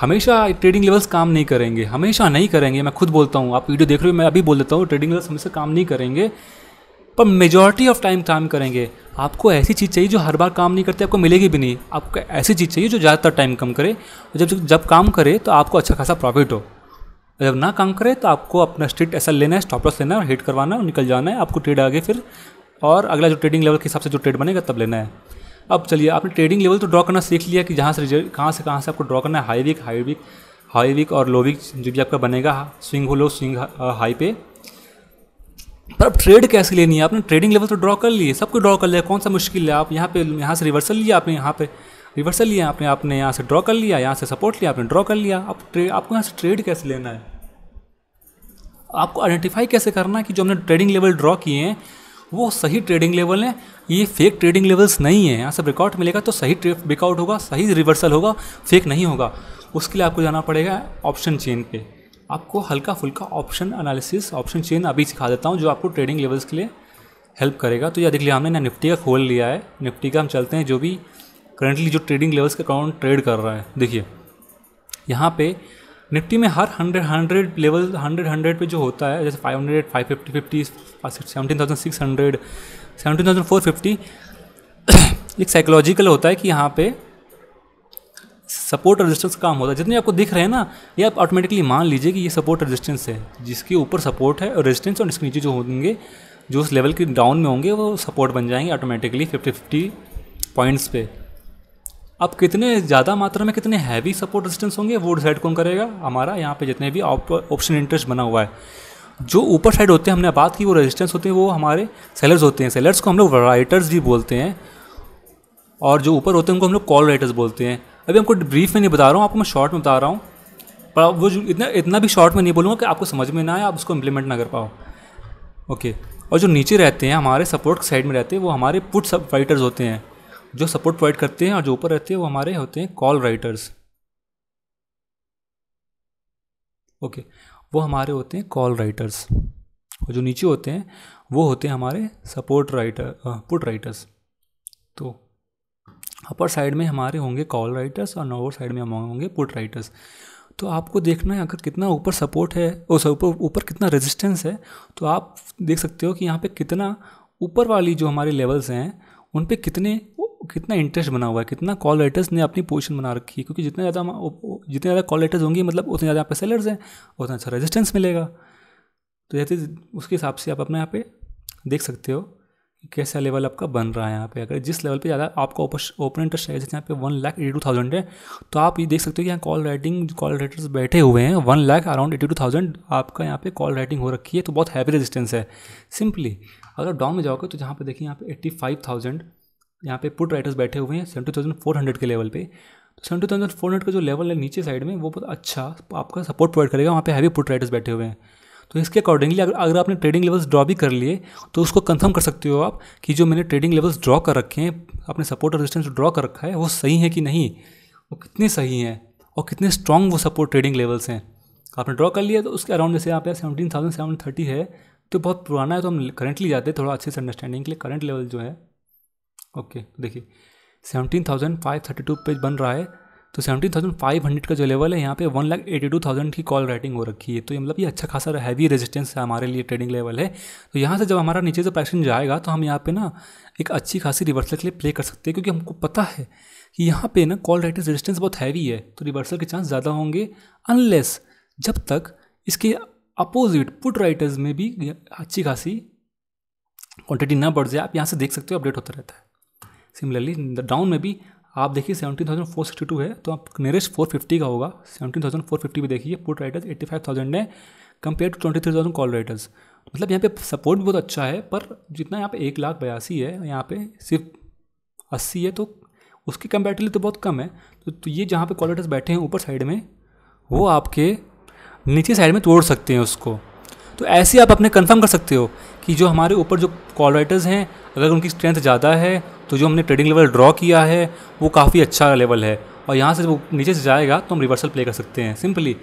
हमेशा ट्रेडिंग लेवल्स काम नहीं करेंगे हमेशा नहीं करेंगे मैं खुद बोलता हूँ आप वीडियो देख रहे हो मैं अभी बोल देता हूँ ट्रेडिंग लेवल्स हमेशा काम नहीं करेंगे पर मेजॉरिटी ऑफ टाइम काम करेंगे आपको ऐसी चीज़ चाहिए जो हर बार काम नहीं करती आपको मिलेगी भी नहीं आपको ऐसी चीज़ चाहिए जो ज़्यादातर टाइम कम करे जब जब काम करे तो आपको अच्छा खासा प्रॉफिट हो जब ना काम करे तो आपको अपना स्ट्रीट ऐसा लेना है स्टॉप लॉस लेना है और हिट करवाना है निकल जाना है आपको ट्रेड आगे फिर और अगला जो ट्रेडिंग लेवल के हिसाब से जो ट्रेड बनेगा तब लेना है अब चलिए आपने ट्रेडिंग लेवल तो ड्रॉ करना सीख लिया कि जहाँ से कहाँ से कहाँ से आपको ड्रॉ करना है high week high week high week और लो वीक जो भी आपका बनेगा स्विंग हो लो स्विंग हाई uh, पे पर अब ट्रेड कैसे लेनी है आपने ट्रेडिंग लेवल तो ड्रॉ कर लिए सबको ड्रॉ कर लिया कौन सा मुश्किल है आप यहाँ पे यहाँ से रिवर्सल लिया आपने यहाँ पे रिवर्सल लिया आपने आपने यहाँ से ड्रॉ कर लिया यहाँ से सपोर्ट लिया आपने ड्रॉ कर लिया आप ट्रे आपको यहाँ से ट्रेड कैसे लेना है आपको आइडेंटिफाई कैसे करना है कि जो हमने ट्रेडिंग लेवल ड्रॉ किए हैं वो सही ट्रेडिंग लेवल हैं ये फेक ट्रेडिंग लेवल्स नहीं है यहाँ से ब्रेकआउट मिलेगा तो सही ब्रेकआउट होगा सही रिवर्सल होगा फेक नहीं होगा उसके लिए आपको जाना पड़ेगा ऑप्शन चेन पे आपको हल्का फुल्का ऑप्शन एनालिसिस ऑप्शन चेन अभी सिखा देता हूँ जो आपको ट्रेडिंग लेवल्स के लिए हेल्प करेगा तो यह देख लिया हमने ना निफ्टी का खोल लिया है निफ्टी का हम चलते हैं जो भी करंटली जो ट्रेडिंग लेवल्स का अकाउंट ट्रेड कर रहा है देखिए यहाँ पे निफ्टी में हर hundred hundred level hundred hundred पे जो होता है जैसे five hundred five fifty fifty seventeen thousand six hundred seventeen thousand four fifty एक साइकोलॉजिकल होता है कि यहाँ पे सपोर्ट रेजिस्टेंस काम होता है जितने आपको दिख रहे हैं ना ये आप ऑटोमेटिकली मान लीजिए कि ये सपोर्ट रेजिस्टेंस है जिसके ऊपर सपोर्ट है और रेजिस्टेंस और इसके नीचे जो होंगे जो उस लेवल के डाउन में होंगे वो सपोर्ट बन जाएंगे ऑटोमेटिकली फिफ्टी फिफ्टी पॉइंट्स पे अब कितने ज़्यादा मात्रा में कितने हैवी सपोर्ट रेजिस्टेंस होंगे वो डिसाइड कौन करेगा हमारा यहाँ पे जितने भी ऑप्शन इंटरेस्ट बना हुआ है जो ऊपर साइड होते हैं हमने बात की वो रेजिस्टेंस होते हैं वो हमारे सेलर्स होते हैं सेलर्स को हम लोग राइटर्स भी बोलते हैं और जो ऊपर होते हैं उनको हम लोग कॉल राइटर्स बोलते हैं अभी हमको ब्रीफ में नहीं बता रहा हूँ आपको मैं शॉर्ट में बता रहा हूँ पर वो इतना इतना भी शॉर्ट में नहीं बोलूँगा कि आपको समझ में ना आए आप उसको इम्प्लीमेंट ना कर पाओ ओके और जो नीचे रहते हैं हमारे सपोर्ट साइड में रहते हैं वो हमारे पुट सब राइटर्स होते हैं जो सपोर्ट प्रोवाइड करते हैं और जो ऊपर रहते हैं वो हमारे होते हैं कॉल राइटर्स ओके वो हमारे होते हैं कॉल राइटर्स और जो नीचे होते हैं वो होते हैं हमारे सपोर्ट राइटर पुट राइटर्स तो अपर साइड में हमारे होंगे कॉल राइटर्स और लोअर साइड में हमारे होंगे पुट राइटर्स तो आपको देखना है अगर कितना ऊपर सपोर्ट है और ऊपर ऊपर कितना रेजिस्टेंस है तो आप देख सकते हो कि यहाँ पे कितना ऊपर वाली जो हमारे लेवल्स हैं उन पर कितने कितना इंटरेस्ट बना हुआ है कितना कॉल राइटर्स ने अपनी पोजिशन बना रखी है क्योंकि जितने ज़्यादा जितने ज़्यादा कॉल राइटर्स होंगे मतलब उतने ज़्यादा आपके सेलर्स हैं उतना अच्छा रेजिस्टेंस मिलेगा तो जैसे उसके हिसाब से आप अपने यहाँ पे देख सकते हो कैसा लेवल आपका बन रहा है यहाँ पे अगर जिस लेवल पे ज़्यादा आपका ओपन इंटरेस्ट है जैसे यहाँ पे one lakh eighty two thousand है तो आप ये देख सकते हो कि यहाँ कॉल राइटिंग कॉल राइटर्स बैठे हुए हैं one lakh around eighty two thousand आपका यहाँ पे कॉल राइटिंग हो रखी है तो बहुत हैवी रेजिस्टेंस है सिंपली अगर डाउन में जाओगे तो जहाँ पर देखिए यहाँ पे एट्टी फाइव थाउजेंड यहाँ पे पुट राइटर्स बैठे हुए हैं सेवेंटी थाउजेंड फोर हंड्रेड के लेवल पे तो सेवेंटी थाउजेंड फोर हंड्रेड का जो लेवल है नीचे साइड में वो बहुत अच्छा आपका सपोर्ट प्रोवाइड करेगा वहाँ पे हैवी पुट राइटर्स बैठे हुए हैं तो इसके अकॉर्डिंगली अगर अगर आपने ट्रेडिंग लेवल्स ड्रॉ भी कर लिए तो उसको कंफर्म कर सकते हो आप कि जो मैंने ट्रेडिंग लेवल्स ड्रॉ कर रखे हैं अपने सपोर्ट और रेजिस्टेंस ड्रॉ कर रखा है वो सही है कि नहीं वो कितने सही हैं और कितने स्ट्रॉन्ग वो सपोर्ट ट्रेडिंग लेवल्स हैं आपने ड्रॉ कर लिया तो उसके अराउंड जैसे यहाँ पे सेवनटीन थाउजेंड सेवन थर्टी है तो बहुत पुराना है तो हम करंटली जाते हैं थोड़ा अच्छे से अंडरस्टैंडिंग के लिए करंट लेवल जो है ओके देखिए seventeen thousand five thirty two page बन रहा है तो सेवेंटी थाउजेंड फाइव हंड्रेड का जो लेवल है यहाँ पे one lakh eighty two thousand की कॉल राइटिंग हो रखी है तो ये मतलब ये अच्छा खासा हैवी रेजिस्टेंस है हमारे लिए ट्रेडिंग लेवल है तो यहाँ से जब हमारा नीचे से प्राइसिंग जाएगा तो हम यहाँ पे ना एक अच्छी खासी रिवर्सल के लिए प्ले कर सकते हैं क्योंकि हमको पता है कि यहाँ पे ना कॉल राइटिंग रेजिस्टेंस बहुत हैवी है तो रिवर्सल के चांस ज़्यादा होंगे अनलेस जब तक इसके अपोजिट पुट राइटर्स में भी अच्छी खासी क्वांटिटी ना बढ़ जाए आप यहाँ से देख सकते हो अपडेट होता रहता है सिमिलरली डाउन में भी आप देखिए seventeen thousand four sixty two है तो आप नियरेस्ट फोर फिफ्टी का होगा सेवेंटीन थाउजेंड फोर फिफ्टी भी देखिए put writers eighty five thousand है compare to twenty three thousand call writers मतलब यहाँ पे सपोर्ट भी बहुत अच्छा है पर जितना यहाँ पे एक लाख बयासी है यहाँ पे सिर्फ अस्सी है तो उसकी कंपेरेटिवली तो बहुत कम है तो, तो ये जहाँ पे कॉल राइटर्स बैठे हैं ऊपर साइड में वो आपके नीचे साइड में तोड़ सकते हैं उसको तो ऐसे आप अपने कन्फर्म कर सकते हो कि जो हमारे ऊपर जो कॉल राइटर्स हैं अगर उनकी स्ट्रेंथ ज़्यादा है तो जो हमने ट्रेडिंग लेवल ड्रॉ किया है वो काफ़ी अच्छा लेवल है और यहाँ से वो नीचे से जाएगा तो हम रिवर्सल प्ले कर सकते हैं सिंपली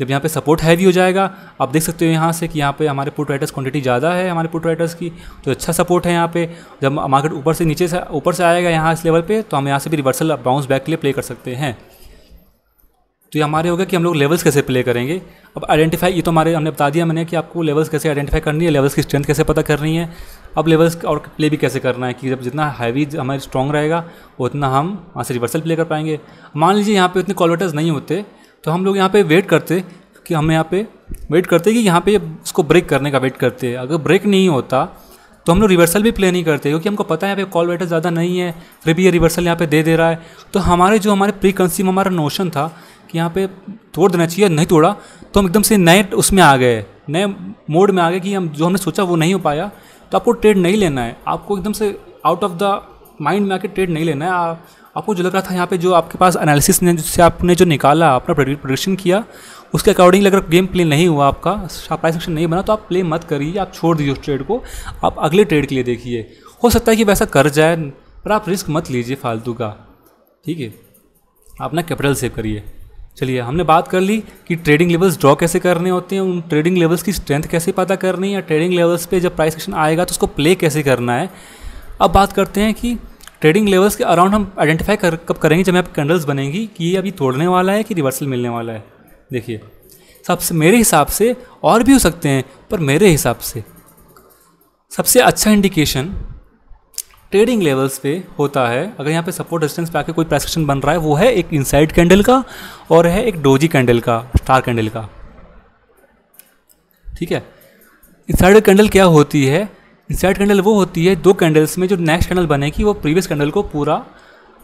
जब यहाँ पे सपोर्ट हैवी हो जाएगा आप देख सकते हो यहाँ से कि यहाँ पे हमारे पुट राइटर्स क्वांटिटी ज़्यादा है हमारे पुट राइटर्स की तो अच्छा सपोर्ट है यहाँ पे जब मार्केट ऊपर से नीचे से ऊपर से आएगा यहाँ इस लेवल पे तो हम यहाँ से भी रिवर्सल बाउंस बैक के लिए प्ले कर सकते हैं तो ये हमारे हो गया कि हम लोग लेवल्स कैसे प्ले करेंगे अब आइडेंटिफाई ये तो हमारे हमने बता दिया मैंने कि आपको लेवल्स कैसे आइडेंटिफाई करनी है लेवल्स की स्ट्रेंथ कैसे पता करनी है अब लेवल्स और प्ले भी कैसे करना है कि जब जितना हैवी हमारे स्ट्रॉन्ग रहेगा उतना हम वहाँ से रिवर्सल प्ले कर पाएंगे मान लीजिए यहाँ पर उतने कॉलवेटर्स नहीं होते तो हम लोग यहाँ पर वेट करते कि हम यहाँ पर वेट करते कि यहाँ पर उसको ब्रेक करने का वेट करते अगर ब्रेक नहीं होता तो हम लोग रिवर्सल भी प्ले नहीं करते क्योंकि हमको पता है यहाँ पे कॉल वेटर ज़्यादा नहीं है फिर भी ये रिवर्सल यहाँ पे दे दे रहा है तो हमारे जो हमारे प्री कंसीम हमारा नोशन था कि यहाँ पे तोड़ देना चाहिए नहीं तोड़ा तो हम एकदम से नए उसमें आ गए नए मोड में आ गए कि हम जो हमने सोचा वो नहीं हो पाया तो आपको ट्रेड नहीं लेना है आपको एकदम से आउट ऑफ द माइंड में आके ट्रेड नहीं लेना है आ, आपको जो लग रहा था यहाँ पे जो आपके पास एनालिसिस ने जिससे आपने जो निकाला अपना प्रोडक्शन किया उसके अकॉर्डिंग अगर गेम प्ले नहीं हुआ आपका प्राइस एक्शन नहीं बना तो आप प्ले मत करिए आप छोड़ दीजिए उस ट्रेड को आप अगले ट्रेड के लिए देखिए हो सकता है कि वैसा कर जाए पर आप रिस्क मत लीजिए फालतू का ठीक है अपना कैपिटल सेव करिए चलिए हमने बात कर ली कि ट्रेडिंग लेवल्स ड्रॉ कैसे करने होते हैं उन ट्रेडिंग लेवल्स की स्ट्रेंथ कैसे पता करनी है या ट्रेडिंग लेवल्स पे जब प्राइस एक्शन आएगा तो उसको प्ले कैसे करना है अब बात करते हैं कि ट्रेडिंग लेवल्स के अराउंड हम आइडेंटिफाई कर कब करेंगे जब आप कैंडल्स बनेंगी कि ये अभी तोड़ने वाला है कि रिवर्सल मिलने वाला है देखिए सबसे मेरे हिसाब से और भी हो सकते हैं पर मेरे हिसाब से सबसे अच्छा इंडिकेशन ट्रेडिंग लेवल्स पे होता है अगर यहाँ पे सपोर्ट डिस्टेंस पे आके कोई प्राइस बन रहा है वो है एक इनसाइड कैंडल का और है एक डोजी कैंडल का स्टार कैंडल का ठीक है इनसाइड कैंडल क्या होती है इनसाइड कैंडल वो होती है दो कैंडल्स में जो नेक्स्ट कैंडल बनेगी वो प्रीवियस कैंडल को पूरा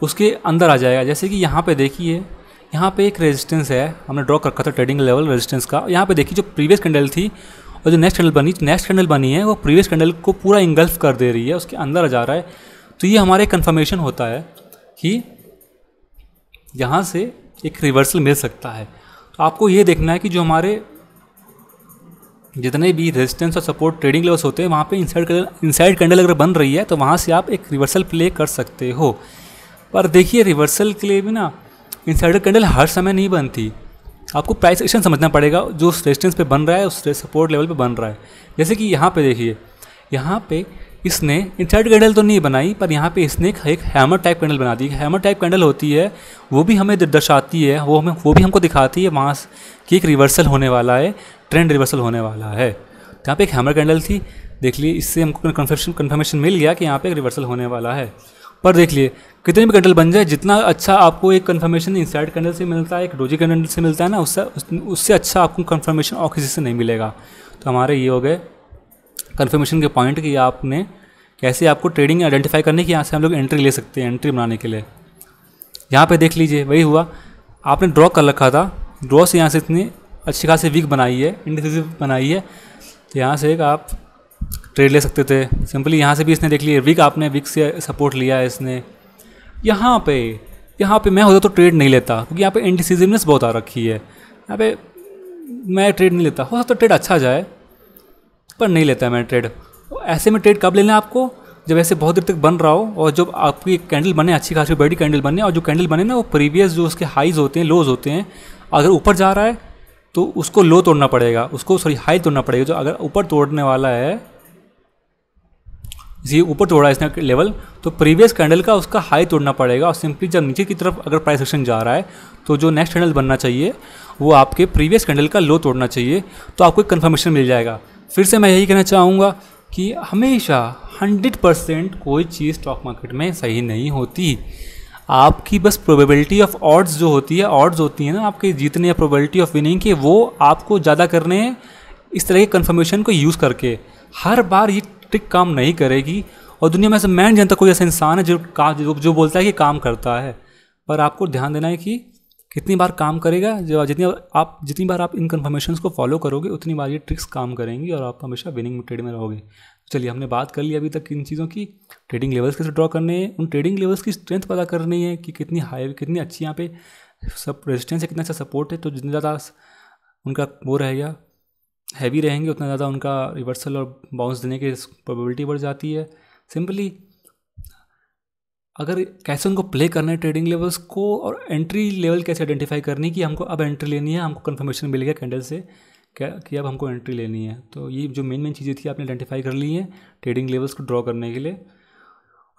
उसके अंदर आ जाएगा जैसे कि यहाँ पे देखिए यहाँ पे एक रेजिस्टेंस है हमने ड्रॉ रखा था ट्रेडिंग लेवल रेजिस्टेंस का यहाँ पे देखिए जो प्रीवियस कैंडल थी और जो नेक्स्ट कैंडल बनी नेक्स्ट कैंडल बनी है वो प्रीवियस कैंडल को पूरा इंगल्फ कर दे रही है उसके अंदर जा रहा है तो ये हमारे कन्फर्मेशन होता है कि यहाँ से एक रिवर्सल मिल सकता है तो आपको ये देखना है कि जो हमारे जितने भी रेजिस्टेंस और सपोर्ट ट्रेडिंग लेवल्स होते हैं वहाँ पे इनसाइड कैंडल इनसाइड कैंडल अगर बन रही है तो वहाँ से आप एक रिवर्सल प्ले कर सकते हो पर देखिए रिवर्सल के लिए भी ना इनसाइड कैंडल हर समय नहीं बनती आपको प्राइस एक्शन समझना पड़ेगा जो उस रेजिस्टेंस पे बन रहा है उस सपोर्ट लेवल पे बन रहा है जैसे कि यहाँ पे देखिए यहाँ पे इसने इंसर्ट कैंडल तो नहीं बनाई पर यहाँ पे इसने एक हैमर टाइप कैंडल बना दी हैमर टाइप कैंडल होती है वो भी हमें दर्शाती है वो हमें वो भी हमको दिखाती है वहाँ की एक रिवर्सल होने वाला है ट्रेंड रिवर्सल होने वाला है यहाँ पर एक हैमर कैंडल थी देख लिए इससे हमको कन्फर्मेशन कन्फर्मेशन मिल गया कि यहाँ पर एक रिवर्सल होने वाला है पर देख लिए कितने भी कैंडल बन जाए जितना अच्छा आपको एक कन्फर्मेशन इनसाइड कैंडल से मिलता है एक रोजी कैंडल से मिलता है ना उससे उससे अच्छा आपको कन्फर्मेशन और किसी से नहीं मिलेगा तो हमारे ये हो गए कन्फर्मेशन के पॉइंट कि आपने कैसे आपको ट्रेडिंग आइडेंटिफाई करने की यहाँ से हम लोग एंट्री ले सकते हैं एंट्री बनाने के लिए यहाँ पर देख लीजिए वही हुआ आपने ड्रॉ कर रखा था ड्रॉ से यहाँ से इतनी अच्छी खासी वीक बनाई है इंडिसिव बनाई है तो यहाँ से एक आप ट्रेड ले सकते थे सिंपली यहाँ से भी इसने देख लिया विक आपने विक से सपोर्ट लिया है इसने यहाँ पे यहाँ पे मैं होता तो ट्रेड नहीं लेता क्योंकि यहाँ पे एंटीसिजमनेस बहुत आ रखी है यहाँ पे मैं ट्रेड नहीं लेता हो सकता तो ट्रेड अच्छा जाए पर नहीं लेता मैं ट्रेड तो ऐसे में ट्रेड कब लेना आपको जब ऐसे बहुत देर तक बन रहा हो और जब आपकी कैंडल बने अच्छी खासी बड़ी कैंडल बने और जो कैंडल बने ना वो प्रीवियस जो उसके हाइज होते हैं लोज होते हैं अगर ऊपर जा रहा है तो उसको लो तोड़ना पड़ेगा उसको सॉरी हाई तोड़ना पड़ेगा जो अगर ऊपर तोड़ने वाला है जी ऊपर तोड़ा इसने लेवल तो प्रीवियस कैंडल का उसका हाई तोड़ना पड़ेगा और सिंपली जब नीचे की तरफ अगर प्राइस एक्शन जा रहा है तो जो नेक्स्ट कैंडल बनना चाहिए वो आपके प्रीवियस कैंडल का लो तोड़ना चाहिए तो आपको एक कन्फर्मेशन मिल जाएगा फिर से मैं यही कहना चाहूँगा कि हमेशा हंड्रेड परसेंट कोई चीज़ स्टॉक मार्केट में सही नहीं होती आपकी बस प्रोबेबिलिटी ऑफ ऑड्स जो होती है ऑड्स होती है ना आपके जीतने या प्रोबेबिलिटी ऑफ विनिंग की वो आपको ज़्यादा करने हैं इस तरह के कन्फर्मेशन को यूज़ करके हर बार ये ट्रिक काम नहीं करेगी और दुनिया में ऐसा मैन जनता कोई ऐसा इंसान है जो का जो, जो बोलता है कि काम करता है पर आपको ध्यान देना है कि कितनी बार काम करेगा जो जितनी आप जितनी बार आप इन कन्फर्मेशन को फॉलो करोगे उतनी बार ये ट्रिक्स काम करेंगी और आप हमेशा विनिंग ट्रेड में रहोगे तो चलिए हमने बात कर ली अभी तक इन चीज़ों की ट्रेडिंग लेवल्स कैसे ड्रॉ करने हैं उन ट्रेडिंग लेवल्स की स्ट्रेंथ पता करनी है कि कितनी हाई कितनी अच्छी यहाँ पे सब रेजिस्टेंस है कितना अच्छा सपोर्ट है तो जितना ज़्यादा उनका वो रहेगा हैवी रहेंगे उतना ज़्यादा उनका रिवर्सल और बाउंस देने की प्रोबेबिलिटी बढ़ जाती है सिंपली अगर कैसे उनको प्ले करना है ट्रेडिंग लेवल्स को और एंट्री लेवल कैसे आइडेंटिफाई करनी कि हमको अब एंट्री लेनी है हमको कन्फर्मेशन मिल गया कैंडल से क्या कि अब हमको एंट्री लेनी है तो ये जो मेन मेन चीज़ें थी आपने आइडेंटिफाई कर ली हैं ट्रेडिंग लेवल्स को ड्रॉ करने के लिए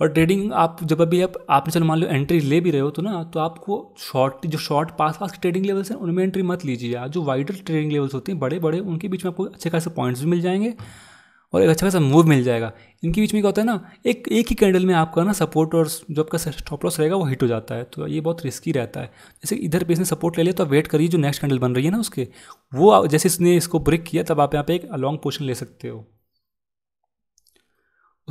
और ट्रेडिंग आप जब अभी आप आपने चलो मान लो एंट्री ले भी रहे हो तो ना तो आपको शॉर्ट जो शॉर्ट पास पास के ट्रेडिंग लेवल्स हैं उनमें एंट्री मत लीजिए जो वाइडर ट्रेडिंग लेवल्स होते हैं बड़े बड़े उनके बीच में आपको अच्छे खासे पॉइंट्स भी मिल जाएंगे और एक अच्छा खासा मूव मिल जाएगा इनके बीच में क्या होता है ना एक एक ही कैंडल में आपका ना सपोर्ट और जो आपका स्टॉप लॉस रहेगा वो हिट हो जाता है तो ये बहुत रिस्की रहता है जैसे इधर पे इसने सपोर्ट ले लिया तो आप वेट करिए जो नेक्स्ट कैंडल बन रही है ना उसके वो जैसे इसने इसको ब्रेक किया तब आप यहाँ पे एक लॉन्ग पोर्शन ले सकते हो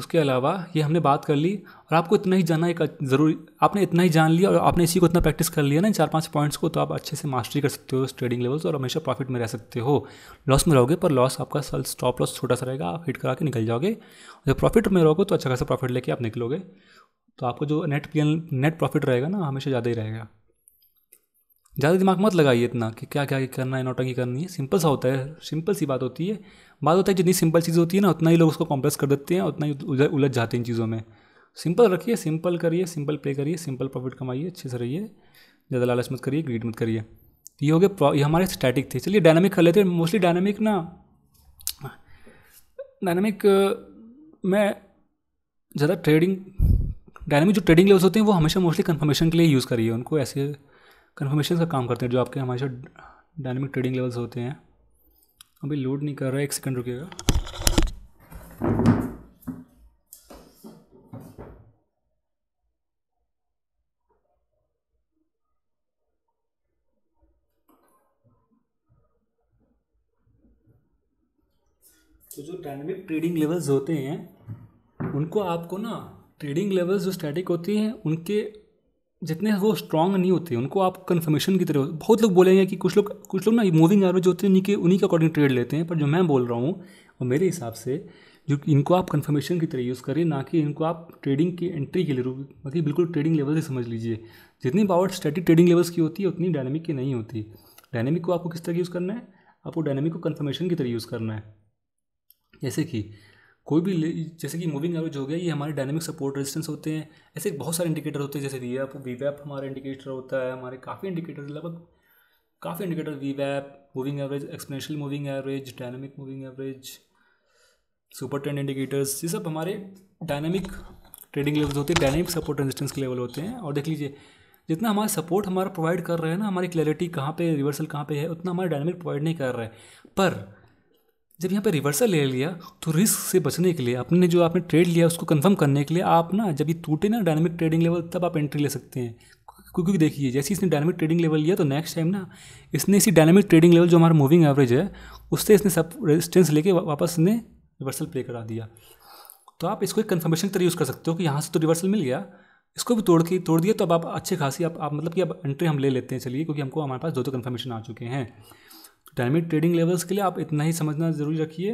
उसके अलावा ये हमने बात कर ली और आपको इतना ही जानना एक ज़रूरी आपने इतना ही जान लिया और आपने इसी को इतना प्रैक्टिस कर लिया ना चार पांच पॉइंट्स को तो आप अच्छे से मास्टरी कर सकते हो ट्रेडिंग लेवल्स और हमेशा प्रॉफिट में रह सकते हो लॉस में रहोगे पर लॉस आपका सल स्टॉप लॉस छोटा सा रहेगा आप हिट करा के निकल जाओगे जब प्रॉफिट में रहोगे तो अच्छा खासा प्रॉफिट लेके आप निकलोगे तो आपको जो नेट पी नेट प्रॉफिट रहेगा ना हमेशा ज़्यादा ही रहेगा ज़्यादा दिमाग मत लगाइए इतना कि क्या क्या करना है नोटा की करनी है सिंपल सा होता है सिंपल सी बात होती है बात होता है जितनी सिंपल चीज़ होती है ना उतना ही लोग उसको कॉम्प्लेक्स कर देते हैं उतना ही उधर उलझ जाते हैं इन चीज़ों में सिंपल रखिए सिंपल करिए सिंपल प्ले करिए सिंपल प्रॉफिट कमाइए अच्छे से रहिए ज़्यादा लालच मत करिए ग्रीड मत करिए ये हो गया ये हमारे स्टैटिक थे चलिए डायनामिक कर लेते हैं मोस्टली डायनामिक ना डायनामिक मैं ज़्यादा ट्रेडिंग डायनामिक जो ट्रेडिंग लेवल्स होते हैं वो हमेशा मोस्टली कन्फर्मेशन के लिए यूज़ करिए उनको ऐसे कन्फर्मेशन का काम करते हैं जो आपके हमेशा डायनामिक ट्रेडिंग लेवल्स होते हैं अभी लोड नहीं कर रहा है एक सेकंड रुकेगा तो जो डायनेमिक ट्रेडिंग लेवल्स होते हैं उनको आपको ना ट्रेडिंग लेवल्स जो स्टैटिक होती हैं उनके जितने वो स्ट्रांग नहीं होते उनको आप कन्फर्मेशन की तरह बहुत लोग बोलेंगे कि कुछ लोग कुछ लोग ना मूविंग एवरेज होते हैं उन्हीं उन्हीं के अकॉर्डिंग ट्रेड लेते हैं पर जो मैं बोल रहा हूँ वो मेरे हिसाब से जो इनको आप कन्फर्मेशन की तरह यूज़ करें ना कि इनको आप ट्रेडिंग की एंट्री के लिए मतलब बिल्कुल ट्रेडिंग लेवल से समझ लीजिए जितनी पावर स्टैटिक ट्रेडिंग लेवल्स की होती है उतनी डायनेमिक की नहीं होती डायनेमिक को आपको किस तरह यूज़ करना है आपको डायनेमिक को कन्फर्मेशन की तरह यूज़ करना है जैसे कि कोई भी जैसे कि मूविंग एवरेज हो गया ये हमारे डायनेमिक सपोर्ट रेजिस्टेंस होते हैं ऐसे बहुत सारे इंडिकेटर होते हैं जैसे वी वैप वी वैप हमारा इंडिकेटर होता है हमारे काफ़ी इंडिकेटर लगभग काफ़ी इंडिकेटर वी वैप moving average exponential moving average dynamic moving average super trend indicators ये सब हमारे डायनेमिक ट्रेडिंग लेवल होते हैं डायनेमिक सपोर्ट रेजिस्टेंस के लेवल होते हैं और देख लीजिए जितना हमारा सपोर्ट हमारा प्रोवाइड कर रहे हैं ना हमारी क्लैरिटी कहाँ पे रिवर्सल कहाँ पे है उतना हमारा डायनेमिक प्रोवाइड नहीं कर रहा है पर जब यहाँ पे रिवर्सल ले लिया तो रिस्क से बचने के लिए अपने जो आपने ट्रेड लिया उसको कंफर्म करने के लिए आप ना जब ये टूटे ना डायनेमिक ट्रेडिंग लेवल तब आप एंट्री ले सकते हैं क्योंकि देखिए जैसे इसने डायनेमिक ट्रेडिंग लेवल लिया तो नेक्स्ट टाइम ना इसने इसी डायनेमिक ट्रेडिंग लेवल जो हमारा मूविंग एवरेज है उससे इसने सब रेजिस्टेंस लेके वापस इसने रिवर्सल प्ले करा दिया तो आप इसको एक कन्फर्मेशन तरह यूज़ कर सकते हो कि यहाँ से तो रिवर्सल मिल गया इसको भी तोड़ के तोड़ दिया तो अब आप अच्छे खासी आप, आप मतलब कि अब एंट्री हम ले लेते हैं चलिए क्योंकि हमको हमारे पास दो दो कन्फर्मेशन आ चुके हैं डायनेमिक ट्रेडिंग लेवल्स के लिए आप इतना ही समझना ज़रूरी रखिए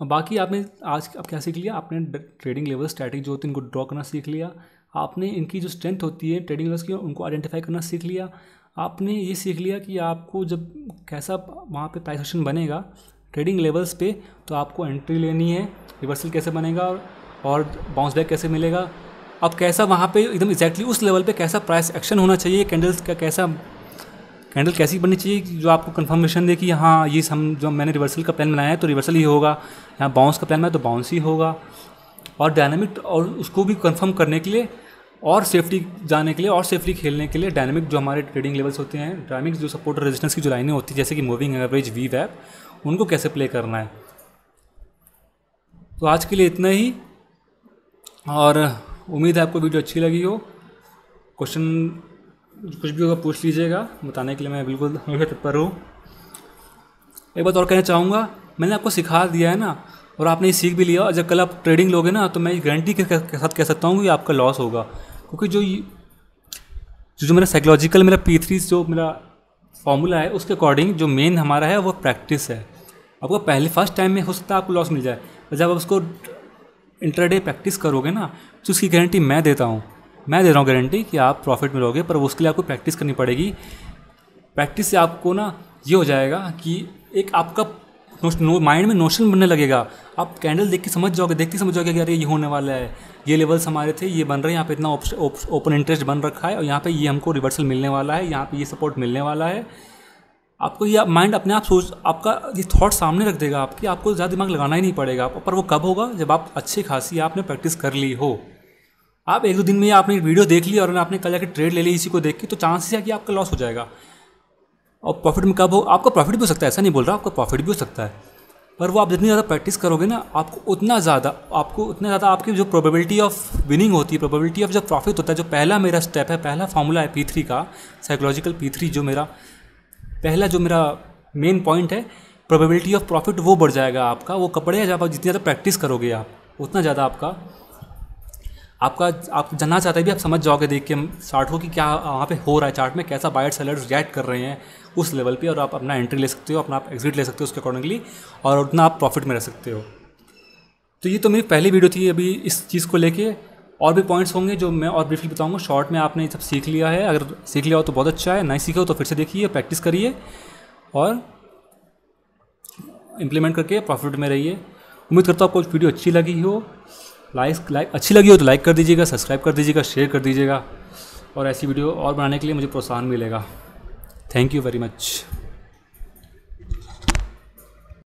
और बाकी आपने आज आप क्या सीख लिया आपने ट्रेडिंग लेवल स्ट्रैटेजी जो होती है इनको ड्रॉ करना सीख लिया आपने इनकी जो स्ट्रेंथ होती है ट्रेडिंग लेवल्स की उनको आइडेंटिफाई करना सीख लिया आपने ये सीख लिया कि आपको जब कैसा वहाँ पे प्राइस एक्शन बनेगा ट्रेडिंग लेवल्स पे तो आपको एंट्री लेनी है रिवर्सल कैसे बनेगा और बाउंस बैक कैसे मिलेगा अब कैसा वहाँ पे एकदम एग्जैक्टली exactly उस लेवल पे कैसा प्राइस एक्शन होना चाहिए कैंडल्स का कैसा कैंडल कैसी बननी चाहिए जो आपको कंफर्मेशन दे कि हाँ ये हम जो मैंने रिवर्सल का प्लान बनाया है तो रिवर्सल ही होगा यहाँ बाउंस का प्लान बनाया तो बाउंस ही होगा और डायनेमिक और उसको भी कंफर्म करने के लिए और सेफ्टी जाने के लिए और सेफ्टी खेलने के लिए डायनेमिक जो हमारे ट्रेडिंग लेवल्स होते हैं डायनेमिक जो सपोर्ट और रेजिस्टेंस की जो लाइनें होती हैं जैसे कि मूविंग एवरेज वी वैप उनको कैसे प्ले करना है तो आज के लिए इतना ही और उम्मीद है आपको वीडियो अच्छी लगी हो क्वेश्चन कुछ भी होगा पूछ लीजिएगा बताने के लिए मैं बिल्कुल हमेशा तत्पर हूँ एक बात और कहना चाहूँगा मैंने आपको सिखा दिया है ना और आपने ये सीख भी लिया और जब कल आप ट्रेडिंग लोगे ना तो मैं गारंटी के साथ कह सकता हूँ कि आपका लॉस होगा क्योंकि जो जो मेरा साइकोलॉजिकल मेरा पी थ्री जो मेरा फॉर्मूला है उसके अकॉर्डिंग जो मेन हमारा है वो प्रैक्टिस है आपको पहले फर्स्ट टाइम में हो सकता है आपको लॉस मिल जाए जब आप उसको इंटरडे प्रैक्टिस करोगे ना तो उसकी गारंटी मैं देता हूँ मैं दे रहा हूँ गारंटी कि आप प्रॉफिट में रहोगे पर उसके लिए आपको प्रैक्टिस करनी पड़ेगी प्रैक्टिस से आपको ना ये हो जाएगा कि एक आपका माइंड में नोशन बनने लगेगा आप कैंडल देख के समझ जाओगे देखते समझ जाओगे कि अरे ये होने वाला है ये लेवल्स हमारे थे ये बन रहे हैं यहाँ पे इतना ओपन इंटरेस्ट बन रखा है और यहाँ पे ये हमको रिवर्सल मिलने वाला है यहाँ पे ये सपोर्ट मिलने वाला है आपको ये माइंड अपने आप सोच आपका ये थॉट सामने रख देगा आपकी आपको ज़्यादा दिमाग लगाना ही नहीं पड़ेगा पर वो कब होगा जब आप अच्छी खासी आपने प्रैक्टिस कर ली हो आप एक दो दिन में आपने वीडियो देख ली और आपने कल जाकर ट्रेड ले ली इसी को देख के तो चांसेस है कि आपका लॉस हो जाएगा और प्रॉफिट में कब हो आपका प्रॉफिट भी हो सकता है ऐसा नहीं बोल रहा आपका प्रॉफिट भी हो सकता है पर वो आप जितनी ज़्यादा प्रैक्टिस करोगे ना आपको उतना ज़्यादा आपको उतना ज़्यादा आपकी जो प्रोबेबिलिटी ऑफ विनिंग होती है प्रोबेबिलिटी ऑफ जो प्रॉफिट होता है जो पहला मेरा स्टेप है पहला फार्मूला है पी थ्री का साइकोलॉजिकल पी थ्री जो मेरा पहला जो मेरा मेन पॉइंट है प्रोबेबिलिटी ऑफ प्रॉफिट वो बढ़ जाएगा आपका वो कपड़े जब आप जितनी ज़्यादा प्रैक्टिस करोगे आप उतना ज़्यादा आपका आपका आप जानना चाहते भी आप समझ जाओगे देख के चार्ट को कि क्या वहाँ पे हो रहा है चार्ट में कैसा बायर सेलर्स रिएक्ट कर रहे हैं उस लेवल पे और आप अपना एंट्री ले सकते हो अपना आप एग्जिट ले सकते हो उसके अकॉर्डिंगली और उतना आप प्रॉफिट में रह सकते हो तो ये तो मेरी पहली वीडियो थी अभी इस चीज़ को लेके और भी पॉइंट्स होंगे जो मैं और ब्रीफली बताऊंगा शॉर्ट में आपने सब सीख लिया है अगर सीख लिया हो तो बहुत अच्छा है नहीं सीखे हो तो फिर से देखिए प्रैक्टिस करिए और इम्प्लीमेंट करके प्रॉफिट में रहिए उम्मीद करता हूँ आपको वीडियो अच्छी लगी हो लाइक लाइक अच्छी लगी हो तो लाइक कर दीजिएगा सब्सक्राइब कर दीजिएगा शेयर कर दीजिएगा और ऐसी वीडियो और बनाने के लिए मुझे प्रोत्साहन मिलेगा थैंक यू वेरी मच